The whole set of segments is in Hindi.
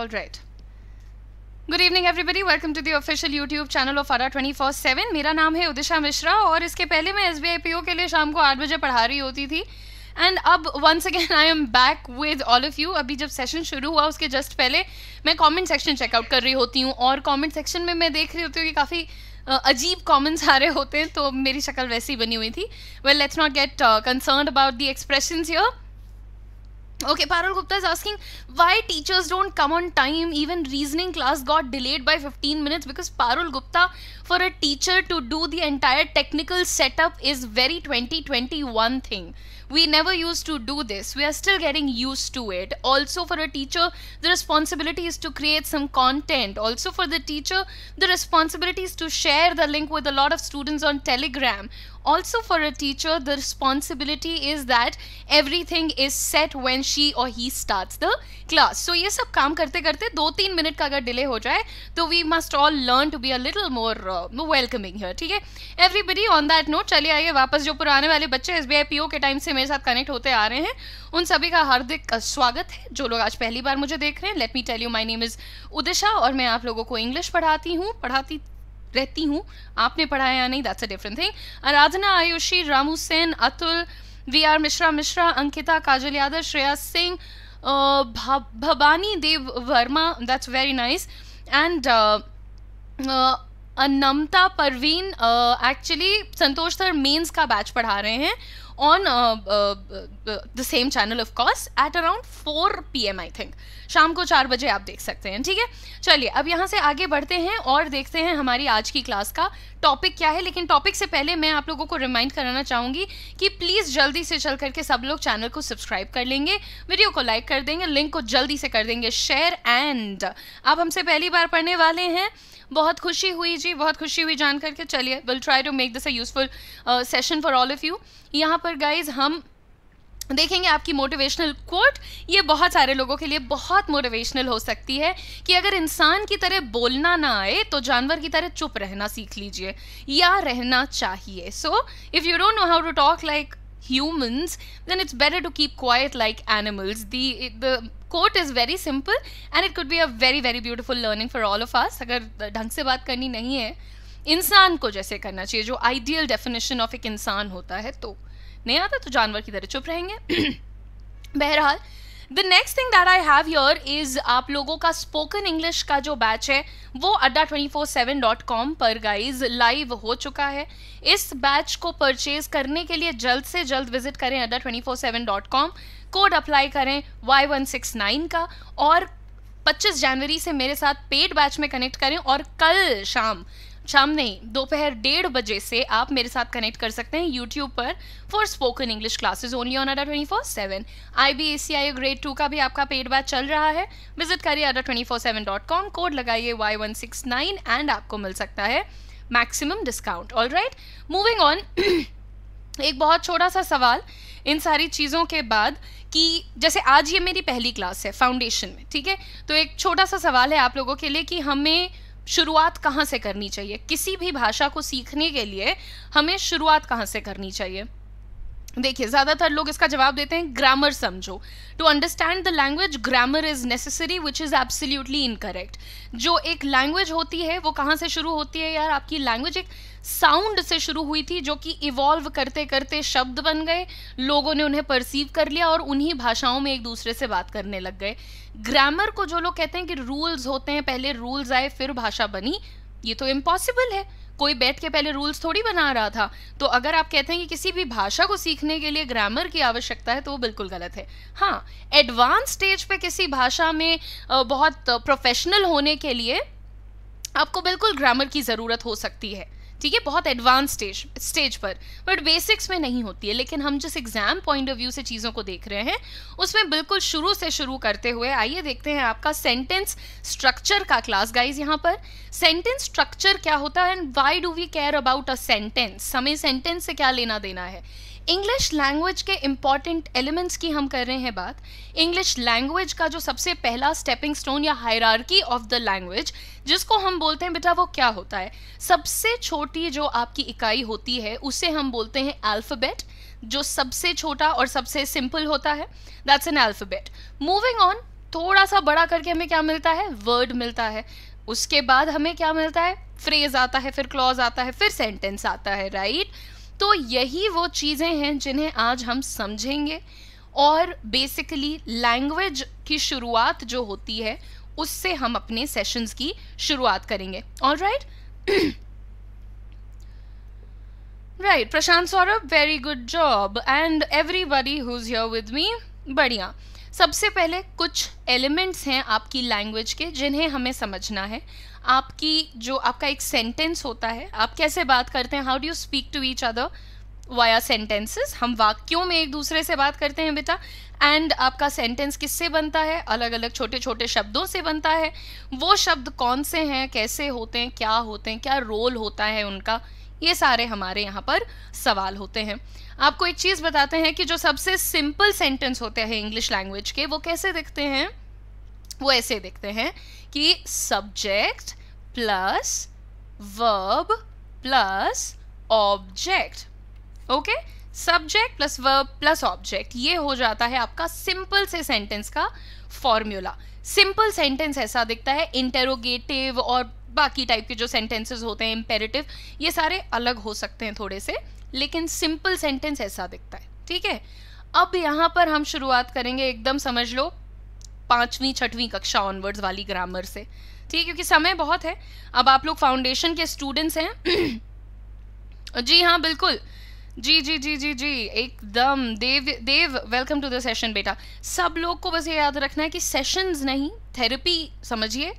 All right. Good evening everybody welcome to the official YouTube channel of Ara twenty four seven मेरा नाम है उदिशा मिश्रा और इसके पहले मैं S B I P O के लिए शाम को आठ बजे पढ़ा रही होती थी एंड अब once again I am back with all of you अभी जब सेशन शुरू हुआ उसके जस्ट पहले मैं कॉमेंट सेक्शन चेकआउट कर रही होती हूँ और कॉमेंट सेक्शन में मैं देख रही होती हूँ कि काफ़ी अजीब कॉमेंट्स आ रहे होते हैं तो मेरी शक्ल वैसी बनी हुई थी well let's not get concern about the expression your Okay, Parul Gupta is asking why teachers don't come on time. Even reasoning class got delayed by 15 minutes because Parul Gupta, for a teacher to do the entire technical setup, is very 2021 thing. We never used to do this. We are still getting used to it. Also, for a teacher, the responsibility is to create some content. Also, for the teacher, the responsibility is to share the link with a lot of students on Telegram. also for a teacher the responsibility is that everything is set when she or he starts the class so ये सब काम करते करते दो तीन मिनट का अगर डिले हो जाए तो we must all learn to be a little more welcoming here ठीक है एवरीबडी ऑन दैट नोट चलिए आइए वापस जो पुराने वाले बच्चे एस बी के टाइम से मेरे साथ कनेक्ट होते आ रहे हैं उन सभी का हार्दिक uh, स्वागत है जो लोग आज पहली बार मुझे देख रहे हैं let me tell you my name is Udisha और मैं आप लोगों को इंग्लिश पढ़ाती हूँ पढ़ाती रहती हूँ आपने पढ़ाया या नहीं that's a different thing Aradhana Ayushi Ramu Sen Atul V R Mishra Mishra Ankita Kajal Yadav Shreya Singh Bhawani Dev Verma that's very nice and Namta Parveen actually Santosh sir mains का बैच पढ़ा रहे हैं on the same channel of course at around 4 M I think शाम को चार बजे आप देख सकते हैं ठीक है चलिए अब यहाँ से आगे बढ़ते हैं और देखते हैं हमारी आज की क्लास का टॉपिक क्या है लेकिन टॉपिक से पहले मैं आप लोगों को रिमाइंड कराना चाहूँगी कि प्लीज़ जल्दी से चल करके सब लोग चैनल को सब्सक्राइब कर लेंगे वीडियो को लाइक कर देंगे लिंक को जल्दी से कर देंगे शेयर एंड आप हमसे पहली बार पढ़ने वाले हैं बहुत खुशी हुई जी बहुत खुशी हुई जान करके चलिए will try to make this a useful session for all of you यहाँ पर गाइज हम देखेंगे आपकी मोटिवेशनल कोट ये बहुत सारे लोगों के लिए बहुत मोटिवेशनल हो सकती है कि अगर इंसान की तरह बोलना ना आए तो जानवर की तरह चुप रहना सीख लीजिए या रहना चाहिए so if you don't know how to talk like humans then it's better to keep quiet like animals the the quote is very simple and it could be a very very beautiful learning for all of us अगर ढंग से बात करनी नहीं है इंसान को जैसे करना चाहिए जो आइडियल डेफिनेशन ऑफ एक इंसान होता है तो नहीं आता तो जानवर की तरह चुप रहेंगे बहरहाल the next thing that I have your is आप लोगों का स्पोकन इंग्लिश का जो बैच है वो Adda twenty four seven dot com पर गाइज लाइव हो चुका है इस बैच को परचेज करने के लिए जल्द से जल्द विजिट करें Adda twenty four seven dot com code apply करें वाई वन सिक्स नाइन का और 25 जनवरी से मेरे साथ पेड बैच में कनेक्ट करें और कल शाम शाम नहीं दोपहर डेढ़ बजे से आप मेरे साथ कनेक्ट कर सकते हैं यूट्यूब पर for spoken English classes only on Adda twenty four seven I B A C I grade two का भी आपका पेड बैच चल रहा है विजिट करिए Adda twenty four seven dot com code लगाइए Y one six nine and आपको मिल सकता है maximum discount all right moving on एक बहुत छोटा सा सवाल इन सारी चीज़ों के बाद कि जैसे आज ये मेरी पहली क्लास है फाउंडेशन में ठीक है तो एक छोटा सा सवाल है आप लोगों के लिए कि हमें शुरुआत कहाँ से करनी चाहिए किसी भी भाषा को सीखने के लिए हमें शुरुआत कहाँ से करनी चाहिए देखिए ज़्यादातर लोग इसका जवाब देते हैं ग्रामर समझो to understand the language grammar is necessary which is absolutely incorrect जो एक लैंग्वेज होती है वो कहाँ से शुरू होती है यार आपकी लैंग्वेज एक साउंड से शुरू हुई थी जो कि इवॉल्व करते करते शब्द बन गए लोगों ने उन्हें परसीव कर लिया और उन्हीं भाषाओं में एक दूसरे से बात करने लग गए ग्रामर को जो लोग कहते हैं कि रूल्स होते हैं पहले रूल्स आए फिर भाषा बनी ये तो इम्पॉसिबल है कोई बैठ के पहले रूल्स थोड़ी बना रहा था तो अगर आप कहते हैं कि किसी भी भाषा को सीखने के लिए ग्रामर की आवश्यकता है तो वो बिल्कुल गलत है हाँ एडवांस स्टेज पे किसी भाषा में बहुत प्रोफेशनल होने के लिए आपको बिल्कुल ग्रामर की ज़रूरत हो सकती है ठीक है बहुत एडवांस स्टेज स्टेज पर बट बेसिक्स में नहीं होती है लेकिन हम जिस एग्जाम पॉइंट ऑफ व्यू से चीज़ों को देख रहे हैं उसमें बिल्कुल शुरू से शुरू करते हुए आइए देखते हैं आपका सेंटेंस स्ट्रक्चर का क्लास गाइज यहाँ पर सेंटेंस स्ट्रक्चर क्या होता है and why do we care about a sentence हमें सेंटेंस से क्या लेना देना है इंग्लिश लैंग्वेज के इम्पॉर्टेंट एलिमेंट्स की हम कर रहे हैं बात इंग्लिश लैंग्वेज का जो सबसे पहला स्टेपिंग स्टोन या हायरार्की ऑफ द लैंग्वेज जिसको हम बोलते हैं बेटा वो क्या होता है सबसे छोटी जो आपकी इकाई होती है उसे हम बोलते हैं अल्फ़ाबेट जो सबसे छोटा और सबसे सिंपल होता है that's an alphabet moving on थोड़ा सा बड़ा करके हमें क्या मिलता है वर्ड मिलता है उसके बाद हमें क्या मिलता है फ्रेज आता है फिर क्लॉज आता है फिर सेंटेंस आता है राइट right? तो यही वो चीज़ें हैं जिन्हें आज हम समझेंगे और बेसिकली लैंग्वेज की शुरुआत जो होती है उससे हम अपने सेशंस की शुरुआत करेंगे all right right Prashant Saurabh very good job and everybody who's here with me बढ़िया सबसे पहले कुछ एलिमेंट्स हैं आपकी लैंग्वेज के जिन्हें हमें समझना है आपकी जो आपका एक सेंटेंस होता है आप कैसे बात करते हैं how do you speak to each other via sentences हम वाक्यों में एक दूसरे से बात करते हैं बेटा एंड आपका सेंटेंस किससे बनता है अलग अलग छोटे छोटे शब्दों से बनता है वो शब्द कौन से हैं कैसे होते हैं क्या होते हैं क्या रोल होता है उनका ये सारे हमारे यहाँ पर सवाल होते हैं आपको एक चीज़ बताते हैं कि जो सबसे सिंपल सेंटेंस होते हैं इंग्लिश लैंग्वेज के वो कैसे दिखते हैं वो ऐसे देखते हैं कि subject plus verb plus object okay subject plus verb plus object ये हो जाता है आपका सिंपल से सेंटेंस का फॉर्म्यूला सिंपल सेंटेंस ऐसा दिखता है इंटेरोगेटिव और बाकी टाइप के जो सेंटेंसेस होते हैं इम्पेरेटिव ये सारे अलग हो सकते हैं थोड़े से लेकिन सिंपल सेंटेंस ऐसा दिखता है ठीक है अब यहाँ पर हम शुरुआत करेंगे एकदम समझ लो पाँचवीं छठवीं कक्षा ऑनवर्ड्स वाली ग्रामर से ठीक है क्योंकि समय बहुत है अब आप लोग फाउंडेशन के स्टूडेंट्स हैं जी हाँ बिल्कुल जी जी जी जी जी एकदम Dev Dev welcome to the session बेटा सब लोग को बस ये याद रखना है कि सेशंस नहीं थेरेपी समझिए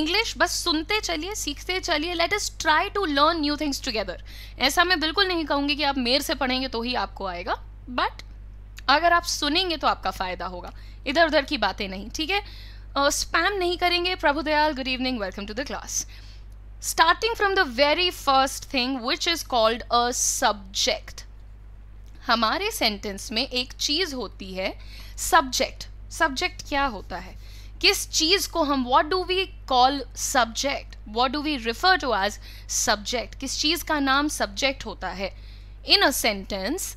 इंग्लिश बस सुनते चलिए सीखते चलिए let us try to learn new things together ऐसा मैं बिल्कुल नहीं कहूँगी कि आप मेर से पढ़ेंगे तो ही आपको आएगा बट अगर आप सुनेंगे तो आपका फ़ायदा होगा इधर उधर की बातें नहीं ठीक है स्पैम नहीं करेंगे Prabhu Dayal good evening welcome to the class starting from the very first thing which is called a subject हमारे सेंटेंस में एक चीज होती है सब्जेक्ट सब्जेक्ट क्या होता है किस चीज को हम what do we call subject what do we refer to as subject किस चीज का नाम सब्जेक्ट होता है in a sentence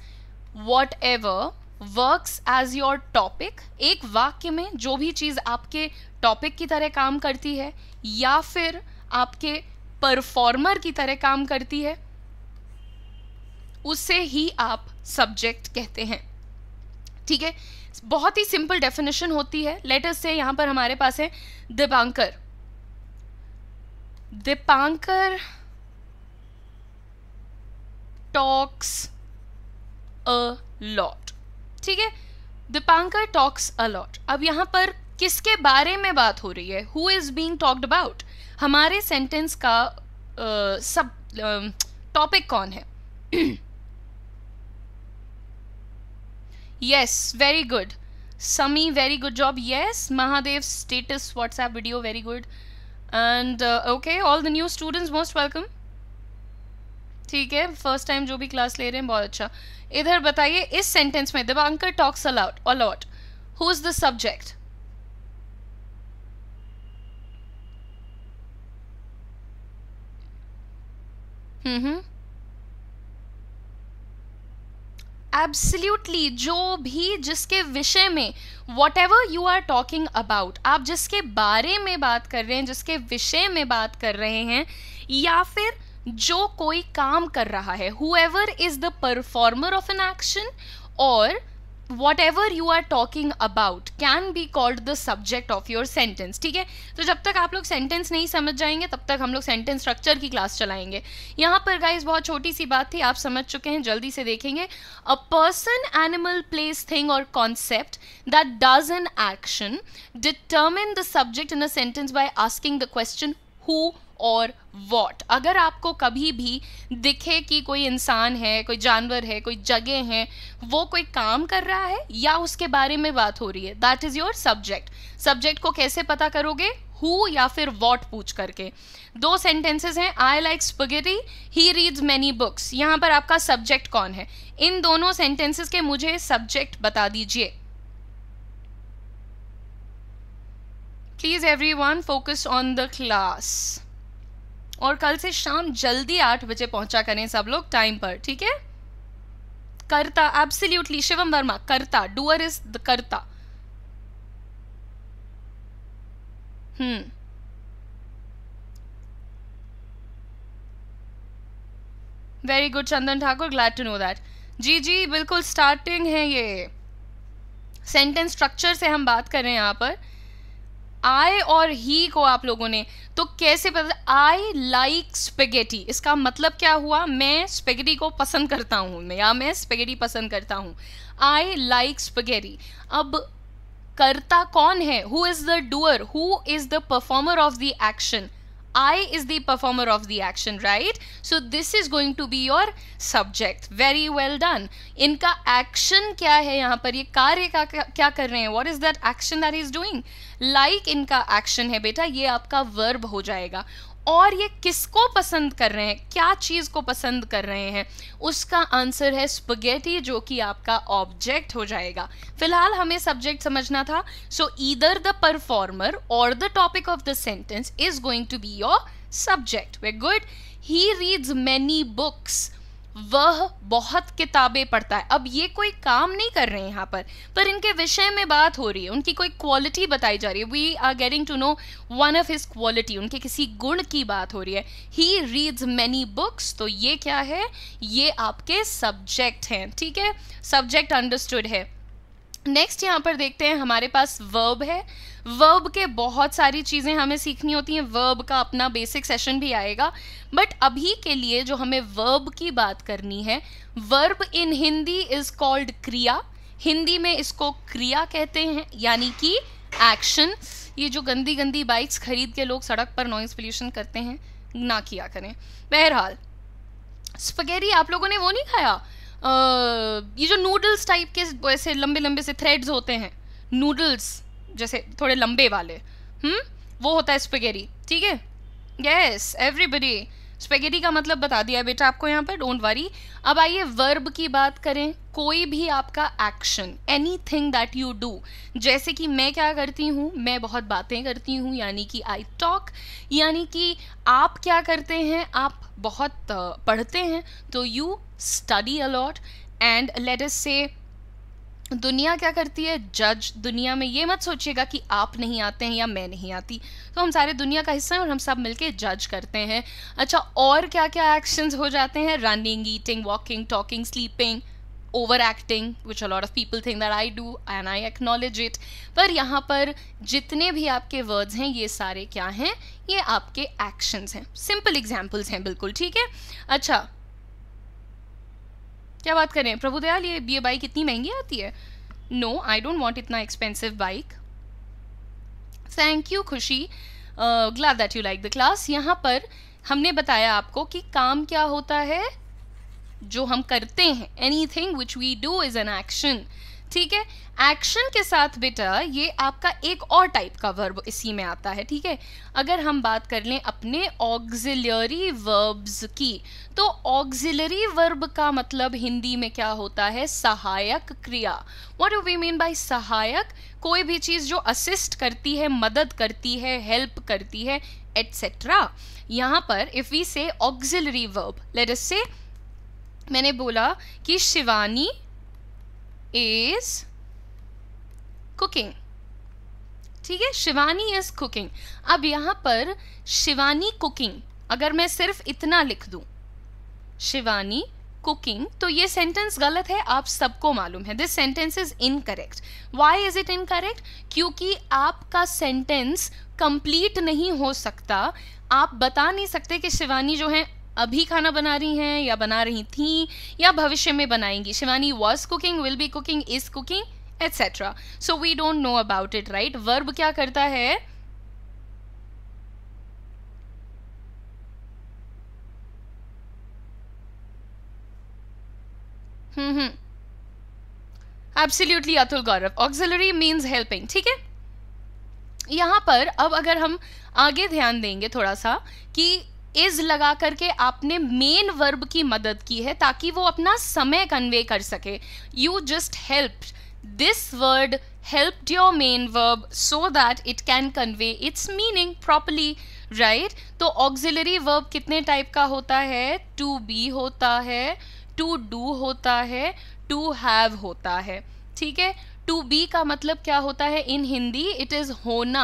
whatever works as your topic एक वाक्य में जो भी चीज़ आपके टॉपिक की तरह काम करती है या फिर आपके परफॉर्मर की तरह काम करती है उसे ही आप सब्जेक्ट कहते हैं ठीक है बहुत ही सिंपल डेफिनेशन होती है लेटर्स से यहां पर हमारे पास है Dipankar Dipankar talks a lot ठीक है दीपांकर टॉक्स अलॉट अब यहाँ पर किसके बारे में बात हो रही है who is being talked about हमारे सेंटेंस का आ, सब टॉपिक कौन है yes very good Sami very good job yes Mahadev status WhatsApp video very good and okay all the new students most welcome ठीक है फर्स्ट टाइम जो भी क्लास ले रहे हैं बहुत अच्छा इधर बताइए इस सेंटेंस में Dipankar talks a lot a lot who is the subject absolutely जो भी जिसके विषय में whatever you are talking about आप जिसके बारे में बात कर रहे हैं जिसके विषय में बात कर रहे हैं या फिर जो कोई काम कर रहा है whoever is the performer of an action और whatever you are talking about can be called the subject of your sentence ठीक है तो जब तक आप लोग सेंटेंस नहीं समझ जाएंगे तब तक हम लोग सेंटेंस स्ट्रक्चर की क्लास चलाएंगे यहाँ पर गाइज बहुत छोटी सी बात थी आप समझ चुके हैं जल्दी से देखेंगे a person animal place thing और concept that does an action determine the subject in a sentence by asking the question who और वॉट अगर आपको कभी भी दिखे कि कोई इंसान है कोई जानवर है कोई जगह है वो कोई काम कर रहा है या उसके बारे में बात हो रही है that is your subject subject को कैसे पता करोगे हु या फिर वॉट पूछ करके दो सेंटेंसेस हैं I like spaghetti he reads many books यहाँ पर आपका सब्जेक्ट कौन है इन दोनों सेंटेंसेस के मुझे सब्जेक्ट बता दीजिए please everyone focus on the class और कल से शाम जल्दी आठ बजे पहुंचा करें सब लोग टाइम पर ठीक है करता एब्सल्यूटली शिवम वर्मा करता डुअर इज द करता hmm very good Chandan Thakur glad to know that जी जी बिल्कुल स्टार्टिंग है ये सेंटेंस स्ट्रक्चर से हम बात करें यहाँ पर आई और ही को आप लोगों ने तो कैसे पता आई लाइक स्पेगेटी इसका मतलब क्या हुआ मैं स्पेगेटी को पसंद करता हूँ या मैं स्पेगेटी पसंद करता हूँ आई लाइक स्पेगेटी अब करता कौन है who is the doer who is the performer of the action I is the performer of the action, right? So this is going to be your subject. Very well done. इनका action क्या है यहाँ पर ये कार्य का क्या कर रहे हैं What is that action that he is doing? Like इनका action है बेटा ये आपका verb हो जाएगा और ये किसको पसंद कर रहे हैं क्या चीज़ को पसंद कर रहे हैं उसका आंसर है स्पगेटी जो कि आपका ऑब्जेक्ट हो जाएगा फिलहाल हमें सब्जेक्ट समझना था सो ईदर द परफॉर्मर और the topic of the sentence is going to be your subject way good he reads many books वह बहुत किताबें पढ़ता है अब ये कोई काम नहीं कर रहे हैं यहाँ पर पर इनके विषय में बात हो रही है उनकी कोई क्वालिटी बताई जा रही है we are getting to know one of his quality उनके किसी गुण की बात हो रही है ही रीड्स मैनी बुक्स तो ये क्या है ये आपके सब्जेक्ट हैं ठीक है सब्जेक्ट अंडरस्टूड है नेक्स्ट यहाँ पर देखते हैं हमारे पास वर्ब है वर्ब के बहुत सारी चीज़ें हमें सीखनी होती हैं वर्ब का अपना बेसिक सेशन भी आएगा बट अभी के लिए जो हमें वर्ब की बात करनी है verb in Hindi is called क्रिया हिंदी में इसको क्रिया कहते हैं यानी कि एक्शन ये जो गंदी गंदी बाइक्स खरीद के लोग सड़क पर नॉइज़ पोल्यूशन करते हैं ना किया करें बहरहाल स्पगेरी आप लोगों ने वो नहीं खाया आ, ये जो नूडल्स टाइप के ऐसे लंबे लंबे से थ्रेड्स होते हैं नूडल्स जैसे थोड़े लंबे वाले हम्म वो होता है स्पेगेरी ठीक है यस एवरीबडी स्पेगेरी का मतलब बता दिया बेटा आपको यहाँ पर डोंट वरी अब आइए वर्ब की बात करें कोई भी आपका action anything that you do जैसे कि मैं क्या करती हूँ मैं बहुत बातें करती हूँ यानी कि आई टॉक यानी कि आप क्या करते हैं आप बहुत पढ़ते हैं तो you study a lot and let us say दुनिया क्या करती है जज दुनिया में ये मत सोचिएगा कि आप नहीं आते हैं या मैं नहीं आती तो हम सारे दुनिया का हिस्सा हैं और हम सब मिलके जज करते हैं अच्छा और क्या क्या एक्शंस हो जाते हैं running eating walking talking sleeping over acting which a lot of people think that I do and I acknowledge it पर यहाँ पर जितने भी आपके वर्ड्स हैं ये सारे क्या हैं ये आपके एक्शंस हैं सिंपल एग्जाम्पल्स हैं बिल्कुल ठीक है अच्छा क्या बात करें प्रभु दयाल ये ये बाइक इतनी महंगी आती है नो आई डोंट वॉन्ट इतना एक्सपेंसिव बाइक थैंक यू खुशी glad that you like the class यहाँ पर हमने बताया आपको कि काम क्या होता है जो हम करते हैं anything which we do is an action ठीक है एक्शन के साथ बेटा ये आपका एक और टाइप का वर्ब इसी में आता है ठीक है अगर हम बात कर लें अपने ऑक्सिलरी वर्ब्स की तो ऑक्सिलरी वर्ब का मतलब हिंदी में क्या होता है सहायक क्रिया what do we mean by सहायक कोई भी चीज़ जो असिस्ट करती है मदद करती है हेल्प करती है एट्सेट्रा यहाँ पर if we say auxiliary verb let us say मैंने बोला कि शिवानी इज कुकिंग ठीक है शिवानी इज कुकिंग अब यहां पर शिवानी कुकिंग अगर मैं सिर्फ इतना लिख दूं शिवानी कुकिंग तो ये सेंटेंस गलत है आप सबको मालूम है this sentence is incorrect why is it incorrect क्योंकि आपका सेंटेंस कंप्लीट नहीं हो सकता आप बता नहीं सकते कि शिवानी जो है अभी खाना बना रही हैं या बना रही थी या भविष्य में बनाएंगी Shivani was cooking will be cooking is cooking etcetera so we don't know about it right verb क्या करता है absolutely Atul Gaurav auxiliary means helping ठीक है यहां पर अब अगर हम आगे ध्यान देंगे थोड़ा सा कि इज लगा करके आपने मेन वर्ब की मदद की है ताकि वो अपना समय कन्वे कर सके you just help this word help your main verb so that it can convey its meaning properly right तो ऑक्सिलरी वर्ब कितने टाइप का होता है टू बी होता है टू डू होता है टू हैव होता है ठीक है टू बी का मतलब क्या होता है इन हिंदी इट इज़ होना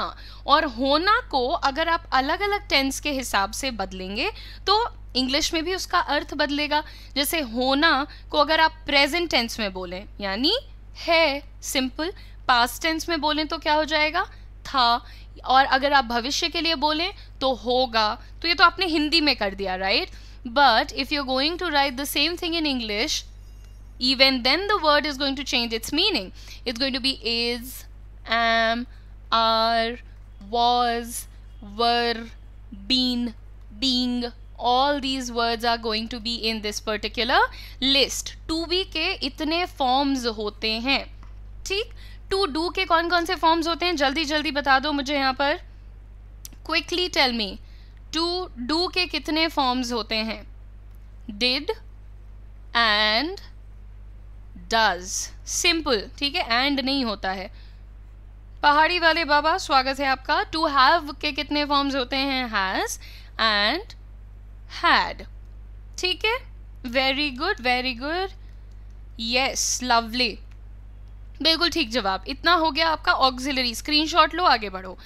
और होना को अगर आप अलग अलग टेंस के हिसाब से बदलेंगे तो इंग्लिश में भी उसका अर्थ बदलेगा जैसे होना को अगर आप प्रेजेंट टेंस में बोलें यानी है सिंपल पास्ट टेंस में बोलें तो क्या हो जाएगा था और अगर आप भविष्य के लिए बोलें तो होगा तो ये तो आपने हिंदी में कर दिया right but if you going to write the same thing in English even then the word is going to change its meaning it's going to be is am are was were been being all these words are going to be in this particular list to be ke itne forms hote hain theek to do ke कौन कौन se forms hote hain jaldi jaldi bata do mujhe yahan par quickly tell me to do ke kitne forms hote hain did and does simple ठीक है एंड नहीं होता है पहाड़ी वाले बाबा स्वागत है आपका टू हैव के कितने फॉर्म्स होते हैं हैज़ एंड हैड ठीक है very good very good yes lovely बिल्कुल ठीक जवाब इतना हो गया आपका ऑक्सिलरी स्क्रीनशॉट लो आगे बढ़ो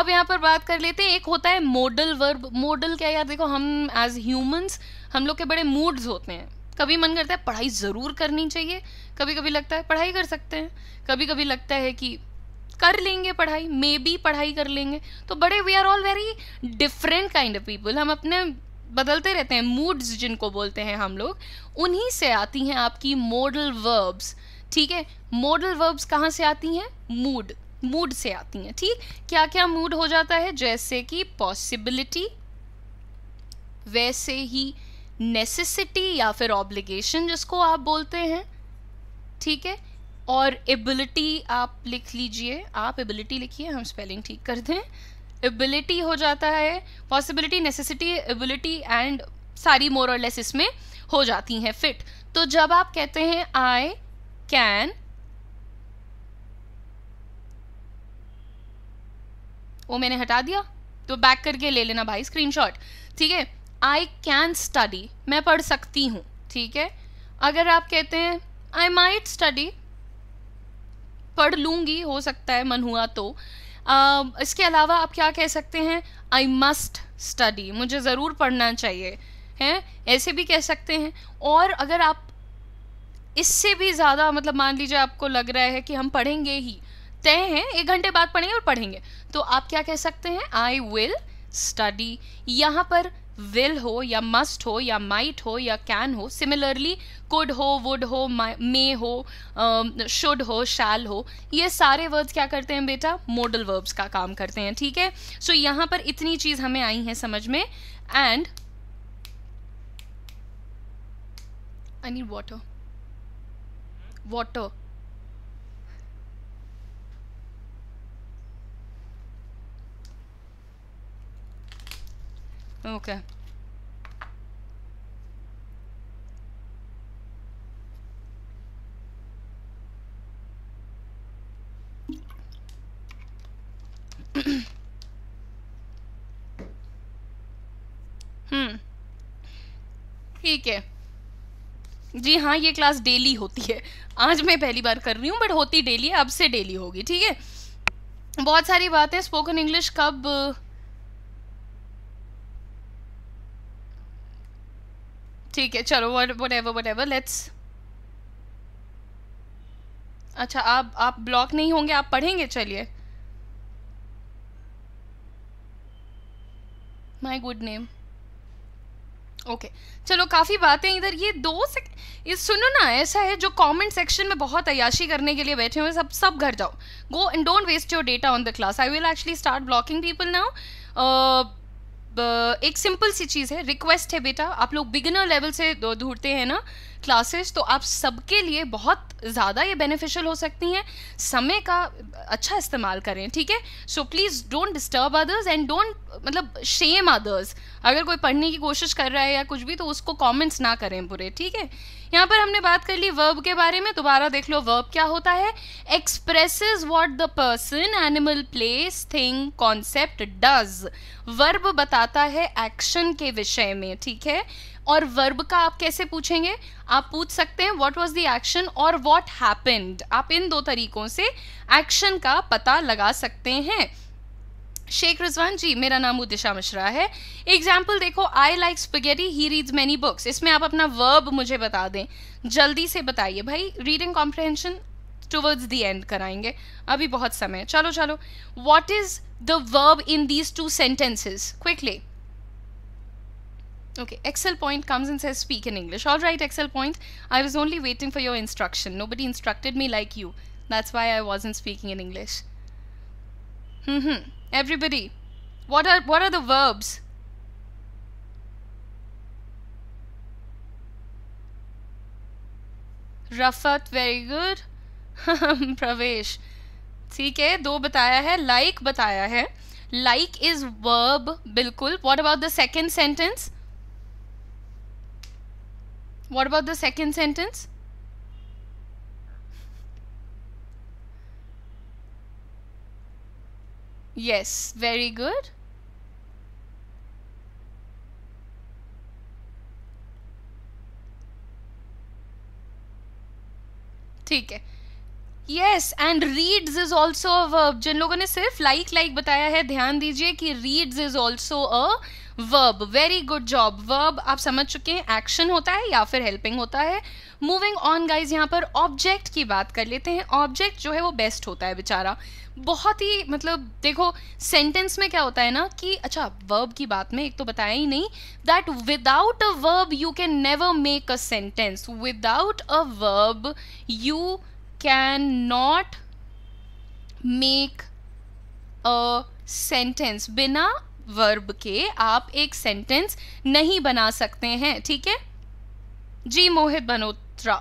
अब यहाँ पर बात कर लेते हैं एक होता है मोडल वर्ब मोडल क्या यार देखो हम एज ह्यूमंस हम लोग के बड़े मूड्स होते हैं कभी मन करता है पढ़ाई ज़रूर करनी चाहिए कभी कभी लगता है पढ़ाई कर सकते हैं कभी कभी लगता है कि कर लेंगे पढ़ाई मे बी पढ़ाई कर लेंगे तो बड़े we are all very different kind of people हम अपने बदलते रहते हैं मूड्स जिनको बोलते हैं हम लोग उन्हीं से आती हैं आपकी मॉडल वर्ब्स ठीक है मॉडल वर्ब्स कहाँ से आती हैं मूड मूड से आती हैं ठीक क्या क्या मूड हो जाता है जैसे कि पॉसिबिलिटी वैसे ही नेसेसिटी या फिर ऑब्लिगेशन जिसको आप बोलते हैं ठीक है और एबिलिटी आप लिख लीजिए आप एबिलिटी लिखिए हम स्पेलिंग ठीक कर दें एबिलिटी हो जाता है पॉसिबिलिटी नेसेसिटी एबिलिटी एंड सारी मोर और लेस इसमें हो जाती हैं फिट तो जब आप कहते हैं आई कैन वो मैंने हटा दिया तो बैक करके ले लेना भाई स्क्रीनशॉट ठीक है आई कैन स्टडी मैं पढ़ सकती हूँ ठीक है अगर आप कहते हैं आई माइट स्टडी पढ़ लूँगी हो सकता है मन हुआ तो आ, इसके अलावा आप क्या कह सकते हैं आई मस्ट स्टडी मुझे ज़रूर पढ़ना चाहिए हैं ऐसे भी कह सकते हैं और अगर आप इससे भी ज़्यादा मतलब मान लीजिए आपको लग रहा है कि हम पढ़ेंगे ही तय हैं एक घंटे बाद पढ़ेंगे और पढ़ेंगे तो आप क्या कह सकते हैं आई विल स्टडी यहाँ पर विल हो या मस्ट हो या माइट हो या कैन हो सिमिलरली कुड हो वुड हो मे हो शुड हो शैल हो ये सारे वर्ड्स क्या करते हैं बेटा मोडल वर्ब्स का काम करते हैं ठीक है सो so, यहां पर इतनी चीज़ हमें आई है समझ में and I need water water Okay. Hmm ठीक है जी हाँ ये क्लास डेली होती है आज मैं पहली बार कर रही हूँ बट होती डेली है अब से डेली होगी ठीक है बहुत सारी बातें स्पोकन इंग्लिश कब ठीक है चलो वटेवर एवर लेट्स अच्छा आप आप ब्लॉक नहीं होंगे आप पढ़ेंगे चलिए माय गुड नेम ओके चलो काफ़ी बातें इधर ये दो से ये सुनो ना ऐसा है जो कमेंट सेक्शन में बहुत अयाशी करने के लिए बैठे हुए सब सब घर जाओ go and don't waste your data on the class I will actually start blocking people now एक सिंपल सी चीज़ है रिक्वेस्ट है बेटा आप लोग बिगिनर लेवल से ढूंढते हैं ना क्लासेस तो आप सबके लिए बहुत ज़्यादा ये बेनिफिशियल हो सकती हैं समय का अच्छा इस्तेमाल करें ठीक है so please don't disturb others and don't मतलब शेम अदर्स अगर कोई पढ़ने की कोशिश कर रहा है या कुछ भी तो उसको कॉमेंट्स ना करें बुरे ठीक है यहाँ पर हमने बात कर ली वर्ब के बारे में दोबारा देख लो वर्ब क्या होता है expresses what the person animal place thing concept does verb बताता है एक्शन के विषय में ठीक है और वर्ब का आप कैसे पूछेंगे आप पूछ सकते हैं व्हाट वाज द एक्शन और व्हाट हैपेंड आप इन दो तरीकों से एक्शन का पता लगा सकते हैं शेख रिजवान जी मेरा नाम उदिशा मिश्रा है एग्जाम्पल देखो I like spaghetti he reads many books इसमें आप अपना वर्ब मुझे बता दें जल्दी से बताइए भाई reading comprehension towards the end कराएंगे अभी बहुत समय है चलो चलो what is the verb in these two sentences quickly okay excel point comes in says speak in English all right excel point I was only waiting for your instruction nobody instructed me like you that's why I was in speaking in English Mm-hmm. Everybody. What are what are the verbs? Rafat very good प्रवेश ठीक है दो बताया है लाइक like बताया है लाइक इज वर्ब बिल्कुल what about the second sentence what about the second sentence Yes, very good. ठीक है yes and reads is also a verb जिन लोगों ने सिर्फ लाइक like, लाइक like बताया है ध्यान दीजिए कि reads is also a verb very good job verb आप समझ चुके हैं एक्शन होता है या फिर हेल्पिंग होता है मूविंग ऑन गाइज यहाँ पर ऑब्जेक्ट की बात कर लेते हैं ऑब्जेक्ट जो है वो बेस्ट होता है बेचारा बहुत ही मतलब देखो सेंटेंस में क्या होता है ना कि अच्छा वर्ब की बात में एक तो बताया ही नहीं that without a verb you can never make a sentence without a verb you can not make a sentence बिना वर्ब के आप एक सेंटेंस नहीं बना सकते हैं ठीक है जी मोहित बनोत बनोत्रा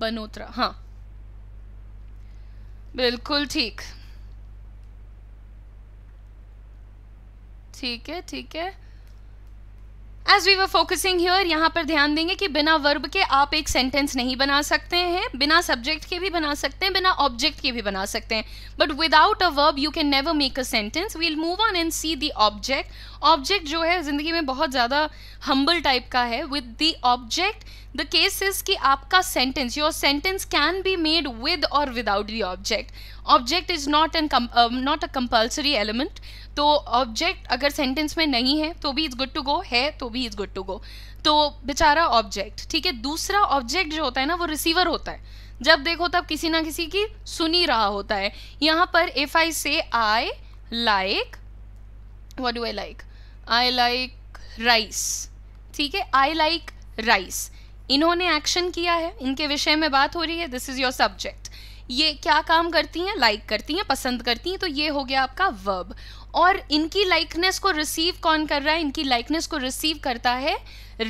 बनोत्रा हाँ बिल्कुल ठीक ठीक है ठीक है as we were focusing here यहाँ पर ध्यान देंगे कि बिना वर्ब के आप एक सेंटेंस नहीं बना सकते हैं बिना सब्जेक्ट के भी बना सकते हैं बिना ऑब्जेक्ट के भी बना सकते हैं but without a verb you can never make a sentence we'll move on and see the object object जो है ज़िंदगी में बहुत ज़्यादा हम्बल टाइप का है with the object the case is कि आपका sentence your sentence can be made with or without the object object is not an not a compulsory element तो ऑब्जेक्ट अगर सेंटेंस में नहीं है तो भी इज गुड टू गो है तो भी इज गुड टू गो तो बेचारा ऑब्जेक्ट ठीक है दूसरा ऑब्जेक्ट जो होता है ना वो रिसीवर होता है जब देखो तब किसी ना किसी की सुनी रहा होता है यहाँ पर if I say I like what do I like I like rice ठीक है आई लाइक राइस इन्होंने एक्शन किया है इनके विषय में बात हो रही है दिस इज़ योर सब्जेक्ट ये क्या काम करती हैं लाइक like करती हैं पसंद करती हैं तो ये हो गया आपका वर्ब और इनकी लाइकनेस को रिसीव कौन कर रहा है इनकी लाइकनेस को रिसीव करता है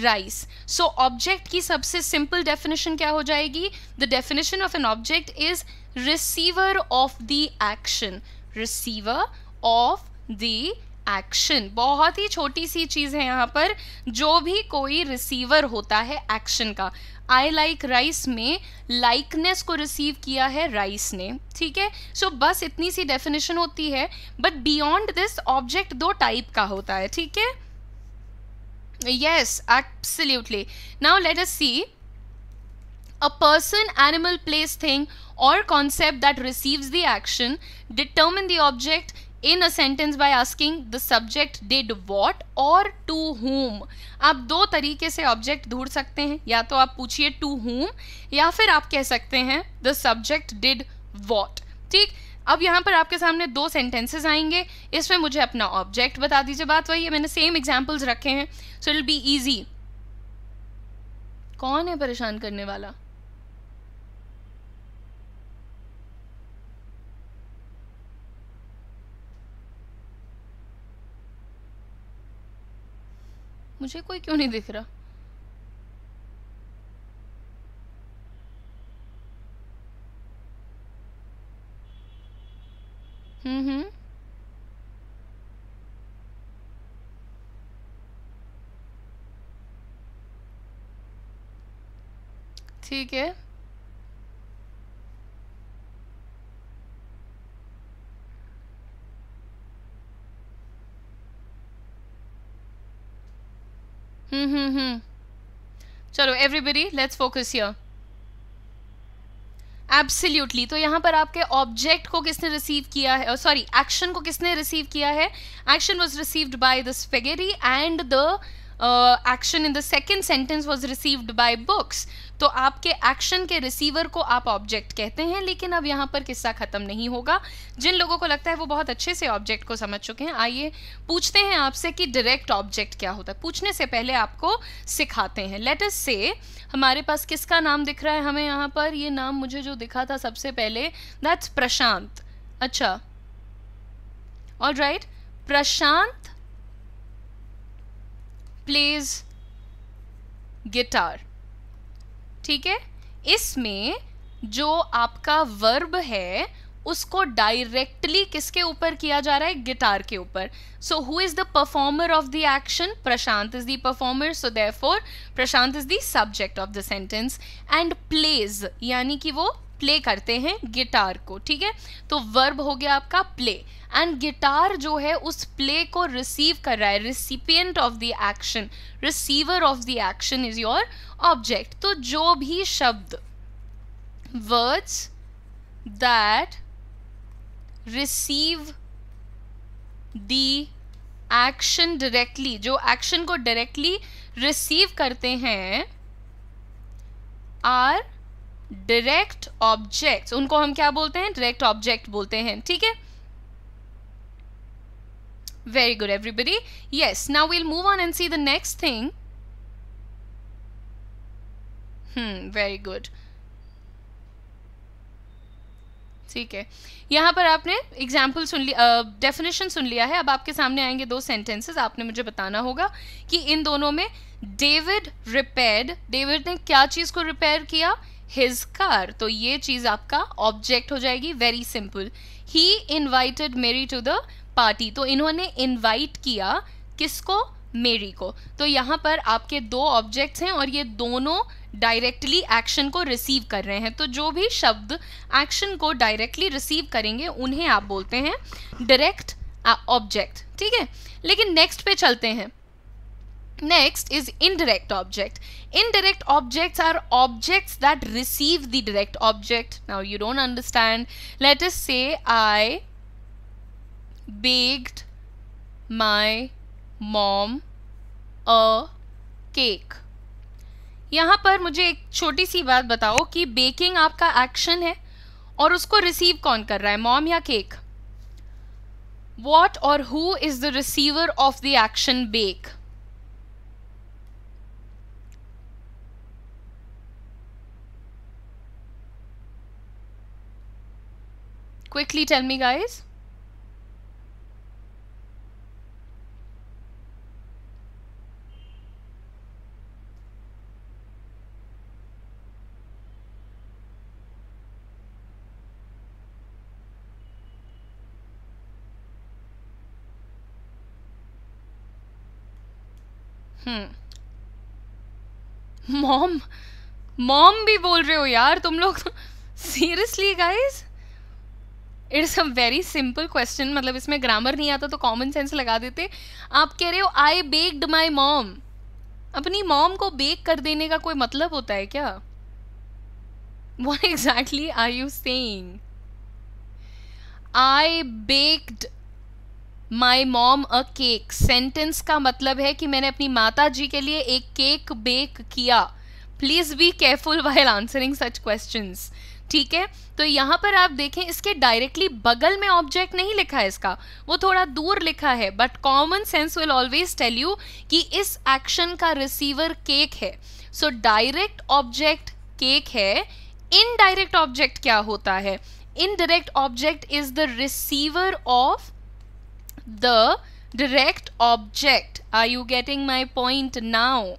राइस सो ऑब्जेक्ट की सबसे सिंपल डेफिनेशन क्या हो जाएगी the definition of an object is receiver of the action receiver of the action बहुत ही छोटी सी चीज़ है यहाँ पर जो भी कोई रिसीवर होता है एक्शन का आई लाइक राइस में लाइकनेस को रिसीव किया है राइस ने ठीक है सो बस इतनी सी डेफिनेशन होती है बट बियॉन्ड दिस ऑब्जेक्ट दो टाइप का होता है ठीक है yes absolutely now let us see a person animal place thing और concept that receives the action determine the object in a sentence by asking the subject did what or to whom आप दो तरीके से ऑब्जेक्ट ढूंढ सकते हैं या तो आप पूछिए टू होम या फिर आप कह सकते हैं द सब्जेक्ट डिड वॉट ठीक अब यहाँ पर आपके सामने दो सेंटेंसेज आएंगे इसमें मुझे अपना ऑब्जेक्ट बता दीजिए बात वही है मैंने सेम एग्जाम्पल्स रखे हैं सो इट बी ईजी कौन है परेशान करने वाला मुझे कोई क्यों नहीं दिख रहा हम्म हम्म ठीक है हम्म हम्म चलो everybody let's focus here absolutely तो यहाँ पर आपके ऑब्जेक्ट को किसने रिसीव किया है सॉरी oh, एक्शन को किसने रिसीव किया है action was received by the spaghetti and the action in the second sentence was received by books तो आपके एक्शन के रिसीवर को आप ऑब्जेक्ट कहते हैं लेकिन अब यहाँ पर किस्सा ख़त्म नहीं होगा जिन लोगों को लगता है वो बहुत अच्छे से ऑब्जेक्ट को समझ चुके हैं आइए पूछते हैं आपसे कि डायरेक्ट ऑब्जेक्ट क्या होता है पूछने से पहले आपको सिखाते हैं लेट अस से हमारे पास किसका नाम दिख रहा है हमें यहाँ पर ये नाम मुझे जो दिखा था सबसे पहले दैट्स प्रशांत अच्छा all right right. Prashant plays guitar ठीक है इसमें जो आपका वर्ब है उसको डायरेक्टली किसके ऊपर किया जा रहा है गिटार के ऊपर so who is the performer of the action Prashant is the performer so therefore Prashant is the subject of the sentence and plays यानी कि वो प्ले करते हैं गिटार को ठीक है तो वर्ब हो गया आपका प्ले एंड गिटार जो है उस प्ले को रिसीव कर रहा है recipient of the action receiver of the action is your object तो जो भी शब्द words that receive the action directly जो एक्शन को डायरेक्टली रिसीव करते हैं आर डायरेक्ट ऑब्जेक्ट उनको हम क्या बोलते हैं डायरेक्ट ऑब्जेक्ट बोलते हैं ठीक है very good everybody yes now we'll move on and see the next thing hmm very ठीक है यहां पर आपने एग्जाम्पल सुन लिया डेफिनेशन uh, सुन लिया है अब आपके सामने आएंगे दो सेंटेंसेस आपने मुझे बताना होगा कि इन दोनों में डेविड रिपेयर डेविड ने क्या चीज़ को रिपेयर किया हिज कार तो ये चीज आपका ऑब्जेक्ट हो जाएगी वेरी सिंपल ही invited Mary to the party तो इन्होंने इन्वाइट किया किसको मेरी को तो यहाँ पर आपके दो ऑब्जेक्ट्स हैं और ये दोनों डायरेक्टली एक्शन को रिसीव कर रहे हैं तो जो भी शब्द एक्शन को डायरेक्टली रिसीव करेंगे उन्हें आप बोलते हैं डायरेक्ट ऑब्जेक्ट ठीक है लेकिन नेक्स्ट पे चलते हैं Next is indirect object. Indirect objects are objects that receive the direct object. Now you don't understand. Let us say I baked my mom a cake. यहाँ पर मुझे एक छोटी सी बात बताओ कि बेकिंग आपका एक्शन है और उसको रिसीव कौन कर रहा है मॉम या cake what or who is the receiver of the action bake quickly tell me guys mom hmm. Mom भी बोल रहे हो यार तुम लोग seriously guys is a very simple question मतलब इसमें ग्रामर नहीं आता तो कॉमन सेंस लगा देते आप कह रहे हो आई बेक्ड माई मॉम अपनी मॉम को बेक कर देने का कोई मतलब होता है क्या what exactly I you saying I baked my mom a cake sentence का मतलब है कि मैंने अपनी माता जी के लिए एक केक बेक किया please be careful while answering such question ठीक है तो यहाँ पर आप देखें इसके डायरेक्टली बगल में ऑब्जेक्ट नहीं लिखा है इसका वो थोड़ा दूर लिखा है but common sense will always tell you कि इस एक्शन का रिसीवर केक है सो डायरेक्ट ऑब्जेक्ट केक है इनडायरेक्ट ऑब्जेक्ट क्या होता है indirect object is the receiver of the direct object are you getting my point now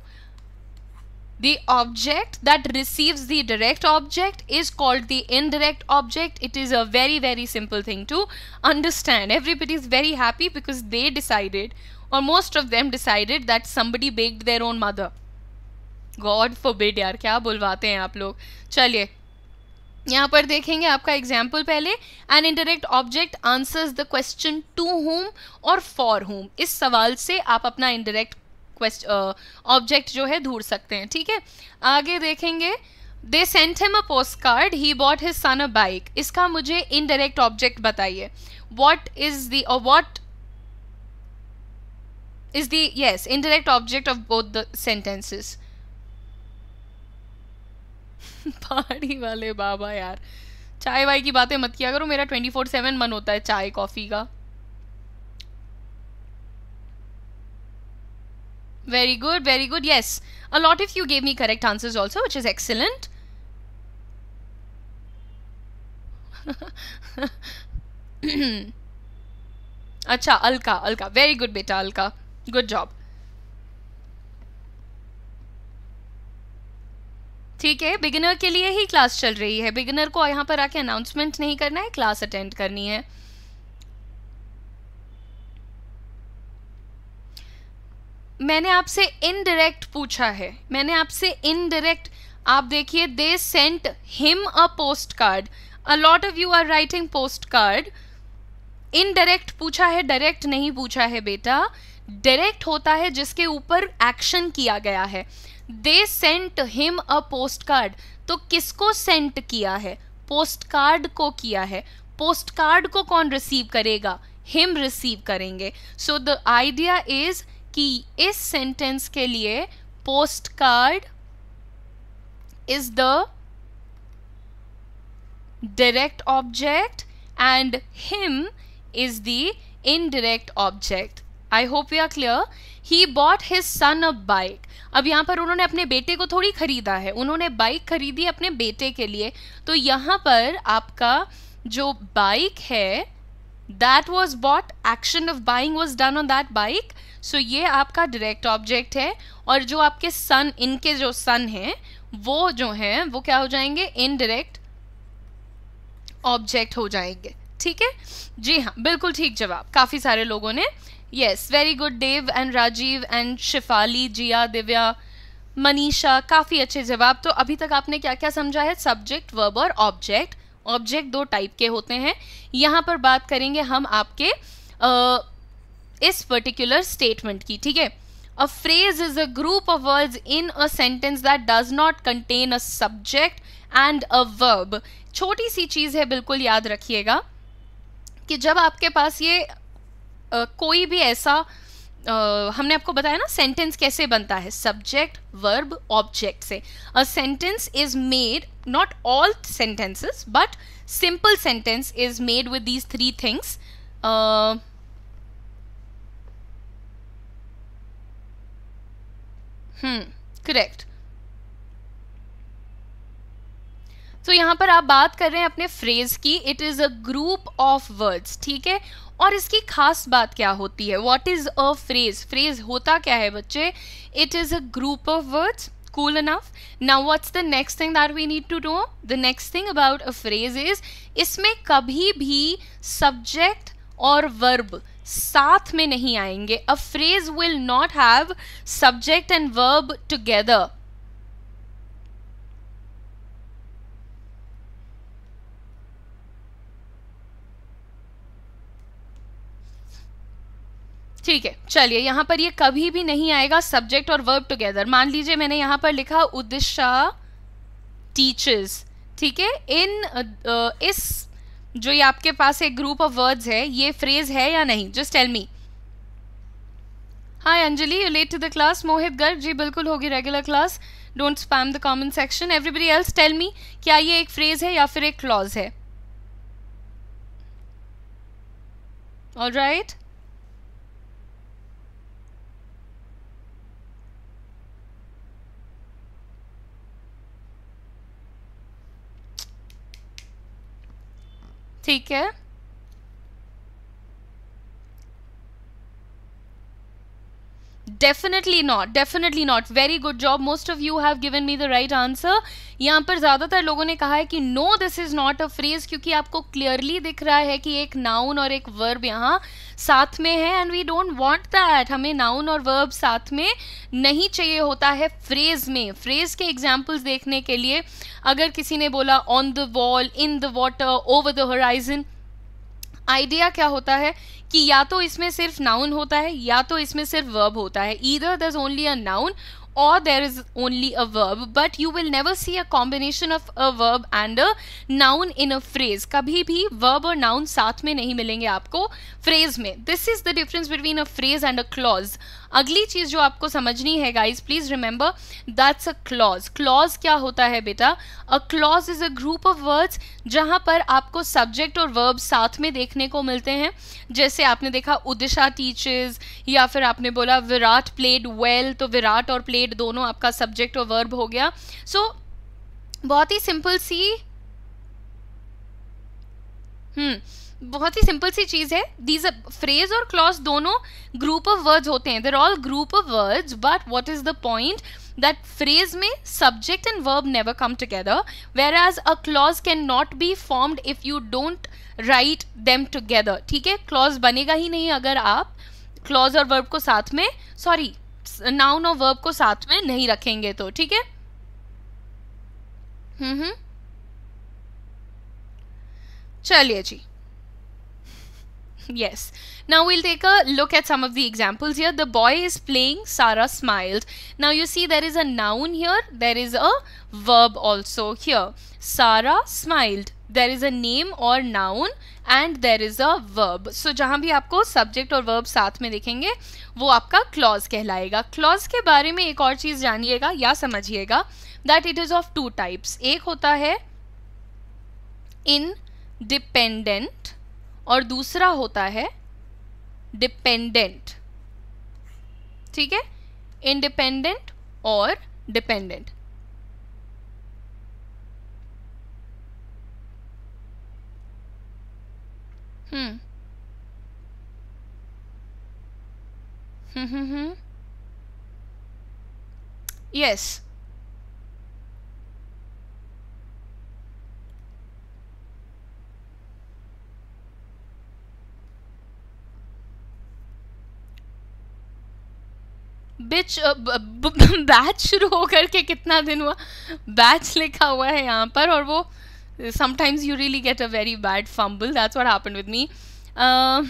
the object that receives the direct object is called the indirect object. It is a very, very simple thing to understand. Everybody is very happy because they decided, or most of them decided, that somebody baked their own mother. God forbid, यार kya बुलवाते हैं आप लोग चलिए यहाँ पर देखेंगे आपका एग्जाम्पल पहले an indirect object answers the question to whom or for whom इस सवाल से आप अपना इनडायरेक्ट क्वेश्चन ऑब्जेक्ट uh, जो है ढूंढ सकते हैं ठीक है आगे देखेंगे they sent him a postcard he bought his son a bike इसका मुझे इनडायरेक्ट ऑब्जेक्ट बताइए what is the or what is the yes indirect object of both the sentences पहाड़ी वाले बाबा यार चाय वाय की बातें मत किया करो मेरा ट्वेंटी फोर सेवन मन होता है चाय कॉफ़ी का Very good, very good. Yes, a lot of you gave me correct answers also, which is excellent. acha alka alka very good beta alka good job ठीक है बिगिनर के लिए ही क्लास चल रही है बिगिनर को यहाँ पर आके अनाउंसमेंट नहीं करना है क्लास अटेंड करनी है मैंने आपसे इनडायरेक्ट पूछा है मैंने आपसे इनडायरेक्ट आप देखिए they sent him a postcard a lot of you are writing postcard indirect पूछा है डायरेक्ट नहीं पूछा है बेटा डायरेक्ट होता है जिसके ऊपर एक्शन किया गया है they sent him a postcard तो किसको सेंट किया है पोस्ट कार्ड को किया है पोस्ट कार्ड को कौन रिसीव करेगा हिम रिसीव करेंगे सो द आइडिया इज कि इस सेंटेंस के लिए postcard is the direct object and him is the indirect object I hope you are clear he bought his son a bike अब यहाँ पर उन्होंने अपने बेटे को थोड़ी खरीदा है उन्होंने बाइक खरीदी अपने बेटे के लिए तो यहाँ पर आपका जो बाइक है that was bought action of buying was done on that bike so ये आपका डायरेक्ट ऑब्जेक्ट है और जो आपके सन इनके जो सन है वो जो हैं वो क्या हो जाएंगे इनडायरेक्ट ऑब्जेक्ट हो जाएंगे ठीक है जी हाँ बिल्कुल ठीक जवाब काफ़ी सारे लोगों ने yes very good Dev and Rajeev and Shifali Jiya Divya Manisha काफ़ी अच्छे जवाब तो अभी तक आपने क्या क्या समझा है सब्जेक्ट वर्ब और ऑब्जेक्ट ऑब्जेक्ट दो टाइप के होते हैं यहाँ पर बात करेंगे हम आपके आ, इस पर्टिकुलर स्टेटमेंट की ठीक है a phrase is a group of words in a sentence that does not contain a subject and a verb छोटी सी चीज़ है बिल्कुल याद रखिएगा कि जब आपके पास ये आ, कोई भी ऐसा Uh, हमने आपको बताया ना सेंटेंस कैसे बनता है सब्जेक्ट वर्ब ऑब्जेक्ट से a sentence is made not all sentences but simple sentence is made with these three things hmm correct तो यहां पर आप बात कर रहे हैं अपने फ्रेज की it is a group of words ठीक है और इसकी खास बात क्या होती है what is a phrase phrase होता क्या है बच्चे it is a group of words cool enough now what's the next thing that we need to do the next thing about a phrase is इसमें कभी भी सब्जेक्ट और वर्ब साथ में नहीं आएंगे a phrase will not have subject and verb together ठीक है चलिए यहाँ पर ये कभी भी नहीं आएगा सब्जेक्ट और वर्ब टुगेदर मान लीजिए मैंने यहाँ पर लिखा उदिशा टीचर्स ठीक है इन इस जो ये आपके पास एक ग्रुप ऑफ वर्ड्स है ये फ्रेज है या नहीं just tell me hi Anjali you late to the class Mohit Garg ji बिल्कुल होगी regular class don't spam the comment section everybody else tell me क्या ये एक फ्रेज है या फिर एक क्लॉज है ऑल राइट right? ठीक है definitely not definitely not very good job most of you have given me the right answer यहाँ पर ज़्यादातर लोगों ने कहा है कि no this is not a phrase क्योंकि आपको क्लियरली दिख रहा है कि एक नाउन और एक वर्ब यहाँ साथ में है and we don't want that हमें नाउन और वर्ब साथ में नहीं चाहिए होता है फ्रेज में फ्रेज के एग्जाम्पल्स देखने के लिए अगर किसी ने बोला on the wall in the water over the horizon idea क्या होता है कि या तो इसमें सिर्फ नाउन होता है या तो इसमें सिर्फ वर्ब होता है either there is only a noun or there is only a verb but you will never see a combination of a verb and a noun in a phrase कभी भी वर्ब और नाउन साथ में नहीं मिलेंगे आपको फ्रेज में this is the difference between a phrase and a clause अगली चीज़ जो आपको समझनी है guys please remember that's a clause clause क्या होता है बेटा a clause is a group of words जहाँ पर आपको सब्जेक्ट और वर्ब साथ में देखने को मिलते हैं जैसे आपने देखा उदिशा टीचर्स या फिर आपने बोला विराट प्लेड वेल तो विराट और प्लेड दोनों आपका सब्जेक्ट और वर्ब हो गया सो so, बहुत ही सिंपल सी हम्म बहुत ही सिंपल सी चीज़ है दीज फ्रेज और क्लॉज दोनों ग्रुप ऑफ वर्ड्स होते हैं there all group of words but what is the point that phrase में subject and verb never come together where as a clause can not be formed if you don't write them together ठीक है क्लॉज बनेगा ही नहीं अगर आप क्लॉज और वर्ब को साथ में सॉरी नाउन और वर्ब को साथ में नहीं रखेंगे तो ठीक है हम्म चलिए जी Yes. Now we'll take a look at some of the examples here. The boy is playing, sara smiled. Now you see there is a noun here, there is a verb also here. sara smiled. There is a name or noun and there is a verb so जहाँ भी आपको सब्जेक्ट और वर्ब साथ में देखेंगे वो आपका क्लॉज कहलाएगा क्लॉज के बारे में एक और चीज़ जानिएगा या समझिएगा that it is of two types एक होता है इनडिपेंडेंट और दूसरा होता है डिपेंडेंट ठीक है इंडिपेंडेंट और dependent hmm hmm hmm yes hmm. Which batch uh, शुरू होकर के कितना दिन हुआ बैच लिखा हुआ है यहाँ पर और वो sometimes you really get a very bad fumble that's what happen with me uh,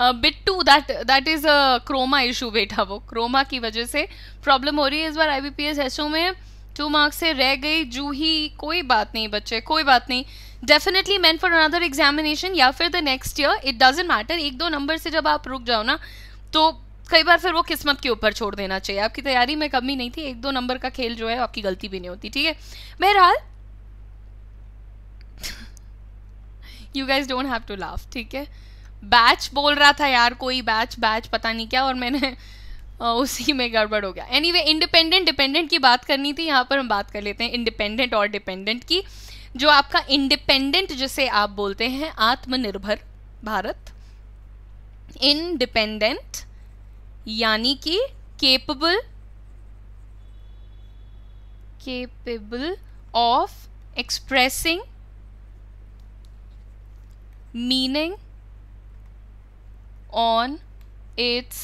that that uh, that that is a बेटा वो क्रोमा की वजह से प्रॉब्लम हो रही है इस बार I B P S S O में टू मार्क्स से रह गई जू ही कोई बात नहीं बच्चे कोई बात नहीं definitely man for another examination या फिर the next year it doesn't matter एक दो नंबर से जब आप रुक जाओ ना तो कई बार फिर वो किस्मत के ऊपर छोड़ देना चाहिए आपकी तैयारी में कमी नहीं थी एक दो नंबर का खेल जो है आपकी गलती भी नहीं होती ठीक है बहरहाल you guys don't have to laugh ठीक है बैच बोल रहा था यार कोई बैच बैच पता नहीं क्या और मैंने उसी में गड़बड़ हो गया एनी वे इंडिपेंडेंट डिपेंडेंट की बात करनी थी यहाँ पर हम बात कर लेते हैं इंडिपेंडेंट और डिपेंडेंट की जो आपका इंडिपेंडेंट जिसे आप बोलते हैं आत्मनिर्भर भारत इनडिपेंडेंट यानी कि capable capable of expressing meaning on its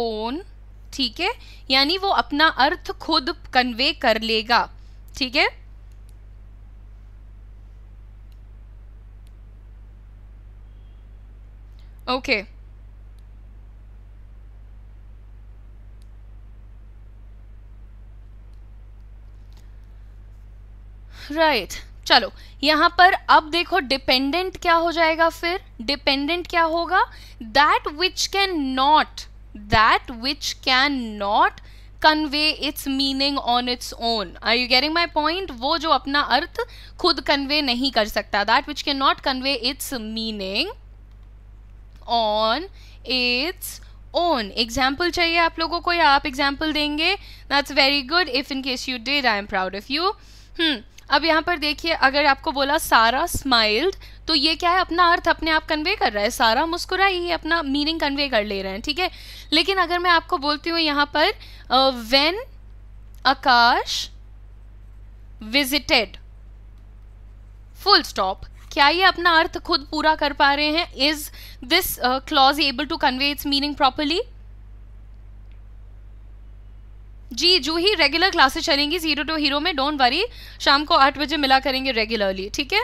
own ठीक है यानी वो अपना अर्थ खुद कन्वे कर लेगा ठीक है ओके okay. Right right. चलो यहां पर अब देखो डिपेंडेंट क्या हो जाएगा फिर डिपेंडेंट क्या होगा that which can not that which can not convey its meaning on its own are you getting my point वो जो अपना अर्थ खुद कन्वे नहीं कर सकता that which can not convey its meaning on its own example चाहिए आप लोगों को या आप एग्जाम्पल देंगे that's very good if in case you did I am proud of you hmm अब यहाँ पर देखिए अगर आपको बोला सारा स्माइल्ड तो ये क्या है अपना अर्थ अपने आप कन्वे कर रहा है सारा मुस्कुराई ही अपना मीनिंग कन्वे कर ले रहे हैं ठीक है लेकिन अगर मैं आपको बोलती हूँ यहाँ पर when Akash visited full stop क्या ये अपना अर्थ खुद पूरा कर पा रहे हैं is this clause able to convey its meaning properly जी ही रेगुलर क्लासेस चलेंगी जीरो टू हीरो में डोंट वरी शाम को आठ बजे मिला करेंगे रेगुलरली ठीक है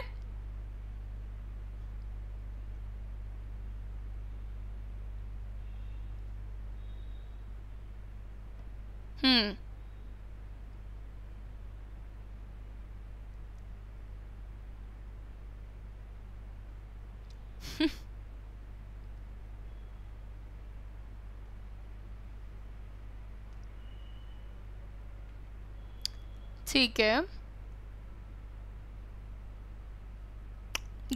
हम्म ठीक है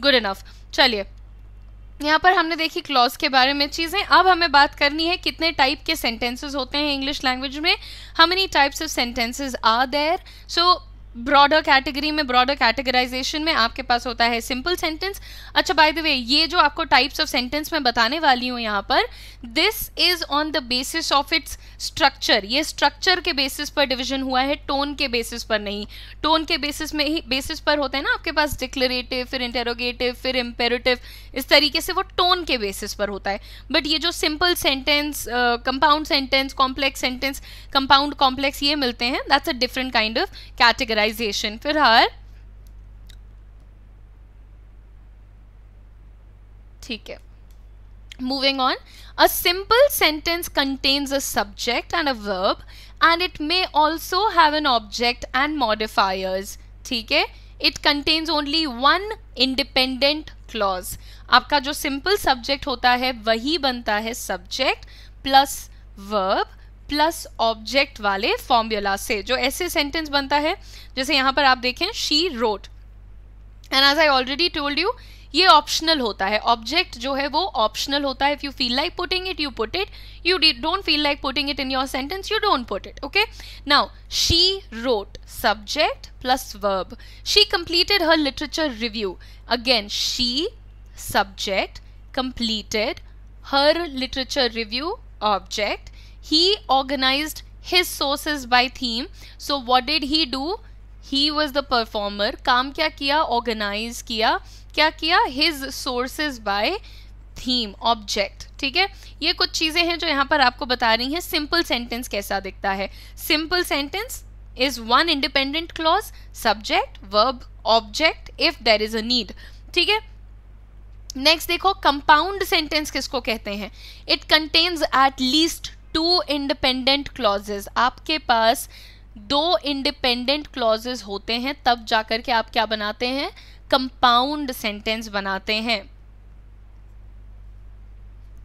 गुड इनफ चलिए यहाँ पर हमने देखी क्लॉज के बारे में चीज़ें अब हमें बात करनी है कितने टाइप के सेंटेंसेस होते हैं इंग्लिश लैंग्वेज में how many types of sentences are there so broader category में ब्रॉडर कैटेगराइजेशन में आपके पास होता है सिंपल सेंटेंस अच्छा बाय द वे ये जो आपको टाइप्स ऑफ सेंटेंस मैं बताने वाली हूँ यहाँ पर this is on the basis of its structure ये स्ट्रक्चर के बेसिस पर डिवीजन हुआ है टोन के बेसिस पर नहीं टोन के बेसिस में ही बेसिस पर होता है ना आपके पास डिक्लेरेटिव फिर इंटेरोगेटिव फिर इम्पेरेटिव इस तरीके से वो टोन के बेसिस पर होता है बट ये जो simple sentence compound sentence complex sentence compound complex ये मिलते हैं that's a different kind of categorize polarization for her theek hai moving on a simple sentence contains a subject and a verb and it may also have an object and modifiers theek hai it contains only one independent clause आपका जो simple subject होता है वही बनता है subject plus verb plus object वाले फॉर्म्यूला से जो ऐसे सेंटेंस बनता है जैसे यहां पर आप देखें she wrote and as I already told you ये ऑप्शनल होता है ऑब्जेक्ट जो है वो ऑप्शनल होता है if you feel like putting it you put it you don't feel like putting it in your sentence you don't put it okay now she wrote subject plus verb she completed her literature review again she subject completed her literature review object he organized his sources by theme so what did he do he was the performer काम क्या किया organize किया क्या किया his sources by theme object ठीक है ये कुछ चीज़ें हैं जो यहाँ पर आपको बता रही हैं सिंपल सेंटेंस कैसा दिखता है simple sentence is one independent clause subject verb object if there is a need ठीक है नेक्स्ट देखो कंपाउंड सेंटेंस किसको कहते हैं it contains at least two independent clauses आपके पास दो इंडिपेंडेंट क्लॉजेज होते हैं तब जाकर के आप क्या बनाते हैं कंपाउंड सेंटेंस बनाते हैं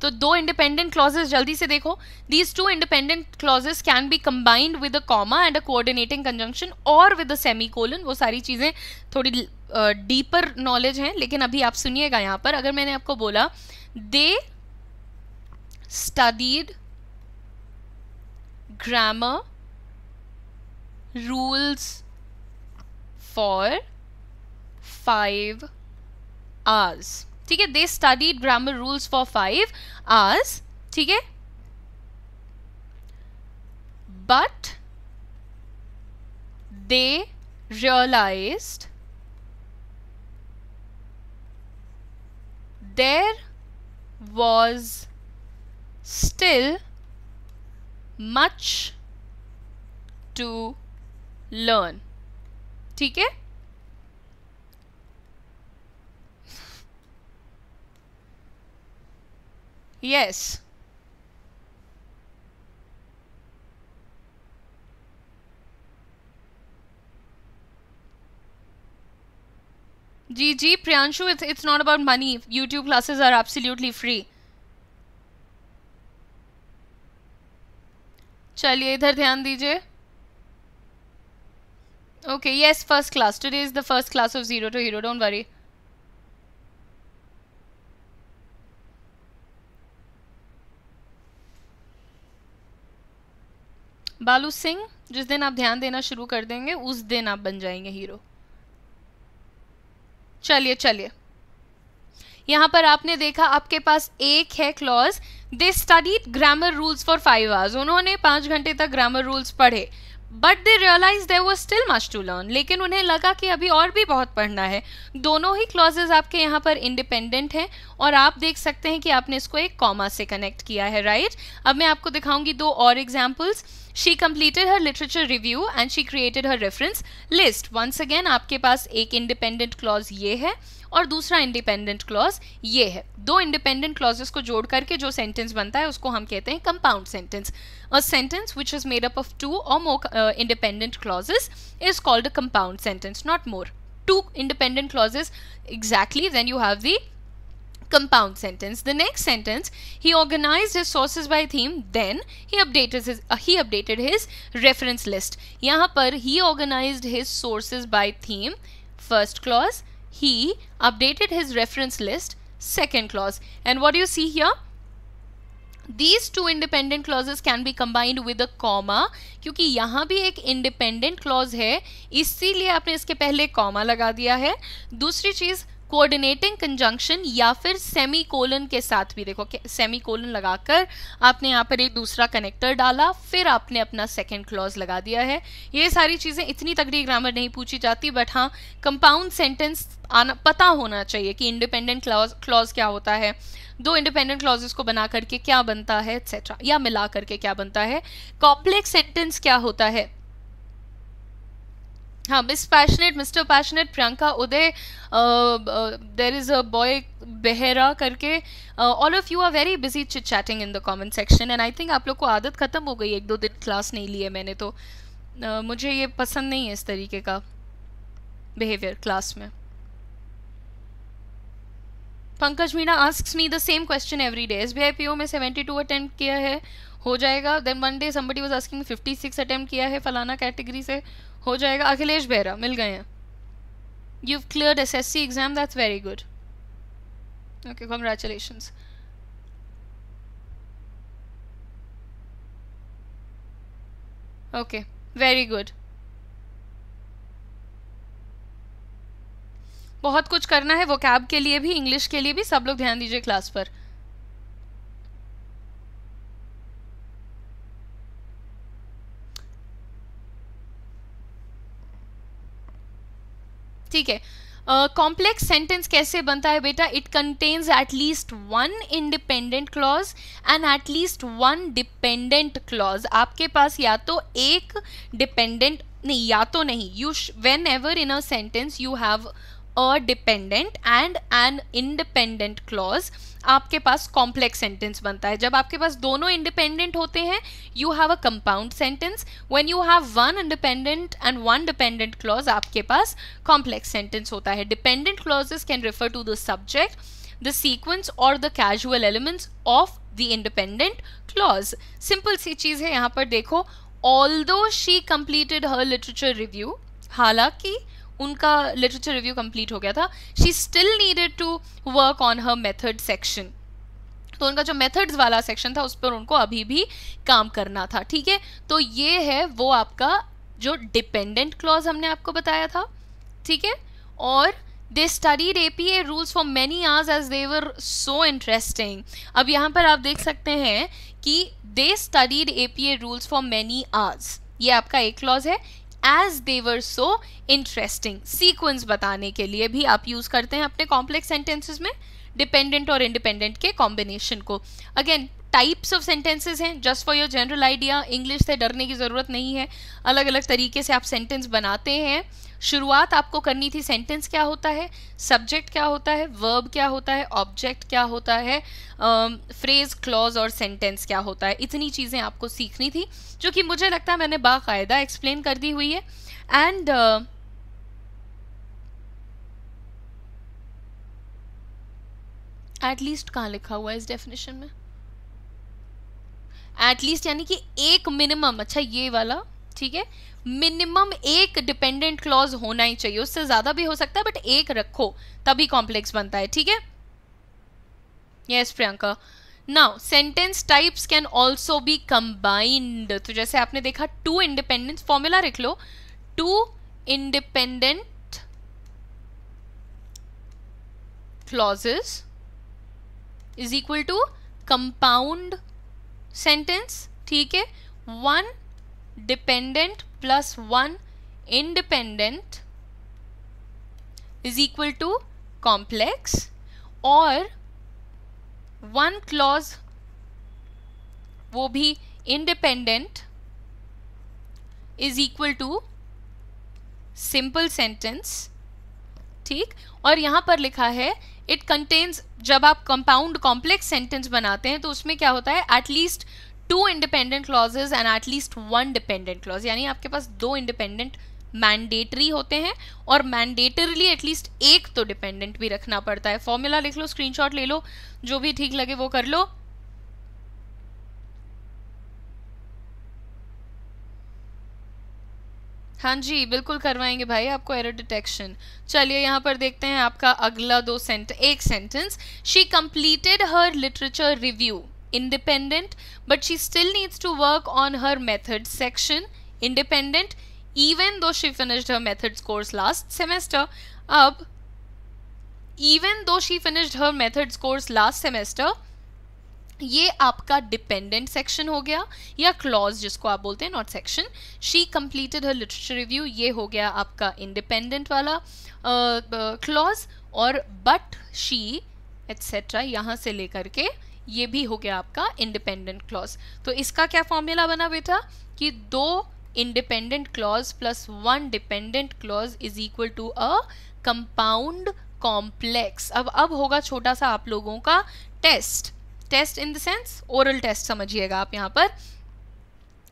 तो दो इंडिपेंडेंट क्लॉजेस जल्दी से देखो these two independent clauses can be combined with a comma and a coordinating conjunction or with a semicolon वो सारी चीज़ें थोड़ी डीपर uh, नॉलेज हैं लेकिन अभी आप सुनिएगा यहाँ पर अगर मैंने आपको बोला they studied grammar rules for five hours. Okay? They studied grammar rules for five hours. Okay? But they realized there was still much to learn ठीक है yes GG Priyanshu it's it's not about money YouTube classes are absolutely free चलिए इधर ध्यान दीजिए okay yes first class today is the first class of zero to hero don't worry Balu Singh जिस दिन आप ध्यान देना शुरू कर देंगे उस दिन आप बन जाएंगे हीरो चलिए चलिए यहां पर आपने देखा आपके पास एक है clause they studied grammar rules for five hours उन्होंने पाँच घंटे तक ग्रामर रूल्स पढ़े बट दे रियलाइज देर वो स्टिल मच टू लर्न लेकिन उन्हें लगा कि अभी और भी बहुत पढ़ना है दोनों ही क्लॉजेज आपके यहाँ पर इंडिपेंडेंट हैं और आप देख सकते हैं कि आपने इसको एक कॉमा से कनेक्ट किया है राइट right? अब मैं आपको दिखाऊंगी दो और examples she completed her literature review and she created her reference list once again आपके पास एक इंडिपेंडेंट क्लॉज ये है और दूसरा इंडिपेंडेंट क्लॉज ये है दो इंडिपेंडेंट क्लॉजेस को जोड़ करके जो सेंटेंस बनता है उसको हम कहते हैं compound sentence a sentence which is made up of two or more independent clauses is called a compound sentence not more two independent clauses exactly then you have the compound sentence the next sentence he organize his sources by theme then he updated he updated his reference list यहाँ पर he organize his sources by theme first clause he updated his reference list second clause and what do you see here these two independent clauses can be combined with a comma क्योंकि यहाँ भी एक independent clause है इसीलिए आपने इसके पहले comma लगा दिया है दूसरी चीज़ कोऑर्डिनेटिंग कंजंक्शन या फिर सेमी कोलन के साथ भी देखो सेमी कोलन लगाकर आपने यहाँ पर एक दूसरा कनेक्टर डाला फिर आपने अपना सेकेंड क्लॉज लगा दिया है ये सारी चीज़ें इतनी तगड़ी ग्रामर नहीं पूछी जाती बट हाँ कंपाउंड सेंटेंस आना पता होना चाहिए कि इंडिपेंडेंट क्लॉज क्लॉज क्या होता है दो इंडिपेंडेंट क्लॉजेस को बना करके क्या बनता है एक्सेट्रा या मिला करके क्या बनता है कॉम्प्लेक्स सेंटेंस क्या होता है हाँ miss passionate mister passionate Priyanka Uday there is a boy Behera करके all of you are very busy chit chatting in the comment section and I think आप लोग को आदत ख़त्म हो गई एक दो दिन क्लास नहीं लिए मैंने तो uh, मुझे ये पसंद नहीं है इस तरीके का बिहेवियर क्लास में Pankaj Meena ask me the same question every day S B I P O में सेवेंटी टू अटैम्प्ट किया है हो जाएगा then one day somebody was asking fifty six attempt किया है फलाना कैटेगरी से हो जाएगा अखिलेश बेहरा मिल गए हैं you clear S S C exam that's very good okay congratulation okay very good बहुत कुछ करना है वो कैब के लिए भी इंग्लिश के लिए भी सब लोग ध्यान दीजिए क्लास पर ठीक है कॉम्प्लेक्स uh, सेंटेंस कैसे बनता है बेटा it contains at least one independent clause and at least one dependent clause आपके पास या तो एक डिपेंडेंट नहीं या तो नहीं you whenever in a sentence you have a dependent and an independent clause आपके पास कॉम्प्लेक्स सेंटेंस बनता है जब आपके पास दोनों इंडिपेंडेंट होते हैं you have a compound sentence when you have one independent and one dependent clause आपके पास कॉम्प्लेक्स सेंटेंस होता है dependent clauses can refer to the subject the sequence or the casual elements of the independent clause simple सी चीज़ है यहाँ पर देखो although she completed her literature review हालांकि उनका लिटरेचर रिव्यू कंप्लीट हो गया था she still needed to work on her method section तो उनका जो मेथड्स वाला सेक्शन था उस पर उनको अभी भी काम करना था ठीक है तो ये है वो आपका जो डिपेंडेंट क्लॉज हमने आपको बताया था ठीक है और they studied A P A rules for many hours as they were so interesting अब यहाँ पर आप देख सकते हैं कि they studied A P A rules for many hours ये आपका एक क्लॉज है as they were so interesting sequence बताने के लिए भी आप यूज करते हैं अपने कॉम्प्लेक्स सेंटेंसेज में डिपेंडेंट और इंडिपेंडेंट के कॉम्बिनेशन को अगेन टाइप्स ऑफ सेंटेंसेज हैं just for your general idea English से डरने की ज़रूरत नहीं है अलग अलग तरीके से आप सेंटेंस बनाते हैं शुरुआत आपको करनी थी सेंटेंस क्या होता है सब्जेक्ट क्या होता है वर्ब क्या होता है ऑब्जेक्ट क्या होता है फ्रेज क्लॉज और सेंटेंस क्या होता है इतनी चीज़ें आपको सीखनी थी जो कि मुझे लगता है मैंने बाकायदा एक्सप्लेन कर दी हुई है एंड एटलीस्ट uh, कहाँ लिखा हुआ है इस डेफिनेशन में एटलीस्ट यानी कि एक मिनिमम अच्छा ये वाला ठीक है मिनिमम एक डिपेंडेंट क्लॉज होना ही चाहिए उससे ज़्यादा भी हो सकता है बट एक रखो तभी कॉम्प्लेक्स बनता है ठीक है yes Priyanka now sentence types can also be combined तो जैसे आपने देखा टू इंडिपेंडेंट फॉर्मूला रख लो two independent clauses is equal to compound sentence ठीक है one dependent plus 1 independent is equal to complex और one clause वो भी independent is equal to simple sentence ठीक और यहाँ पर लिखा है इट कंटेन्स जब आप कंपाउंड कॉम्प्लेक्स सेंटेंस बनाते हैं तो उसमें क्या होता है at least two independent clauses and at least one dependent clause यानी आपके पास दो इंडिपेंडेंट मैंडेटरी होते हैं और मैंडेटरली एटलीस्ट एक तो डिपेंडेंट भी रखना पड़ता है फॉर्मूला लिख लो स्क्रीनशॉट ले लो जो भी ठीक लगे वो कर लो हाँ जी बिल्कुल करवाएंगे भाई आपको एरर डिटेक्शन चलिए यहाँ पर देखते हैं आपका अगला दो सेंट एक sentence she completed her literature review independent but she still needs to work on her methods section independent even though she finished her methods course last semester ab even though she finished her methods course last semester ये आपका डिपेंडेंट सेक्शन हो गया या क्लॉज जिसको आप बोलते हैं not section she completed her literature review ये हो गया आपका इंडिपेंडेंट वाला क्लॉज uh, uh, और बट शी एट्सेट्रा यहाँ से लेकर के ये भी हो गया आपका इंडिपेंडेंट क्लॉज तो इसका क्या फॉर्मूला बना बेटा कि दो independent clause plus one dependent clause is equal to a compound complex अब अब होगा छोटा सा आप लोगों का test test in the sense oral test समझिएगा आप यहाँ पर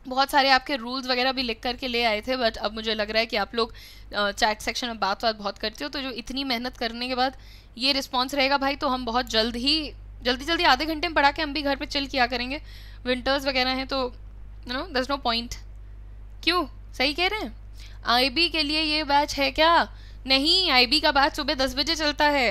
बहुत सारे आपके रूल्स वगैरह भी लिख करके ले आए थे बट अब मुझे लग रहा है कि आप लोग चैट सेक्शन में बात बात बहुत करते हो तो जो इतनी मेहनत करने के बाद ये रिस्पॉन्स रहेगा भाई तो हम बहुत जल्द ही जल्दी जल्दी आधे घंटे में पढ़ा के हम भी घर पे चिल किया करेंगे विंटर्स वगैरह हैं तो you know this no point क्यों सही कह रहे हैं आईबी के लिए ये बैच है क्या नहीं आईबी का बैच सुबह दस बजे चलता है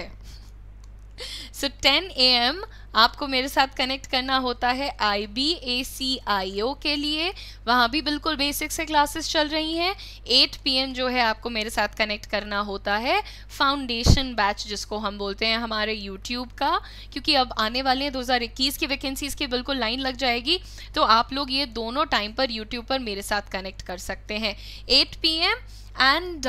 सो टेन ए एम आपको मेरे साथ कनेक्ट करना होता है आई बी ए सी आई ओ के लिए वहाँ भी बिल्कुल बेसिक से क्लासेस चल रही हैं 8 एम जो है आपको मेरे साथ कनेक्ट करना होता है फाउंडेशन बैच जिसको हम बोलते हैं हमारे यूट्यूब का क्योंकि अब आने वाले हैं इक्कीस की वैकेंसीज़ की बिल्कुल लाइन लग जाएगी तो आप लोग ये दोनों टाइम पर यूट्यूब पर मेरे साथ कनेक्ट कर सकते हैं eight P M and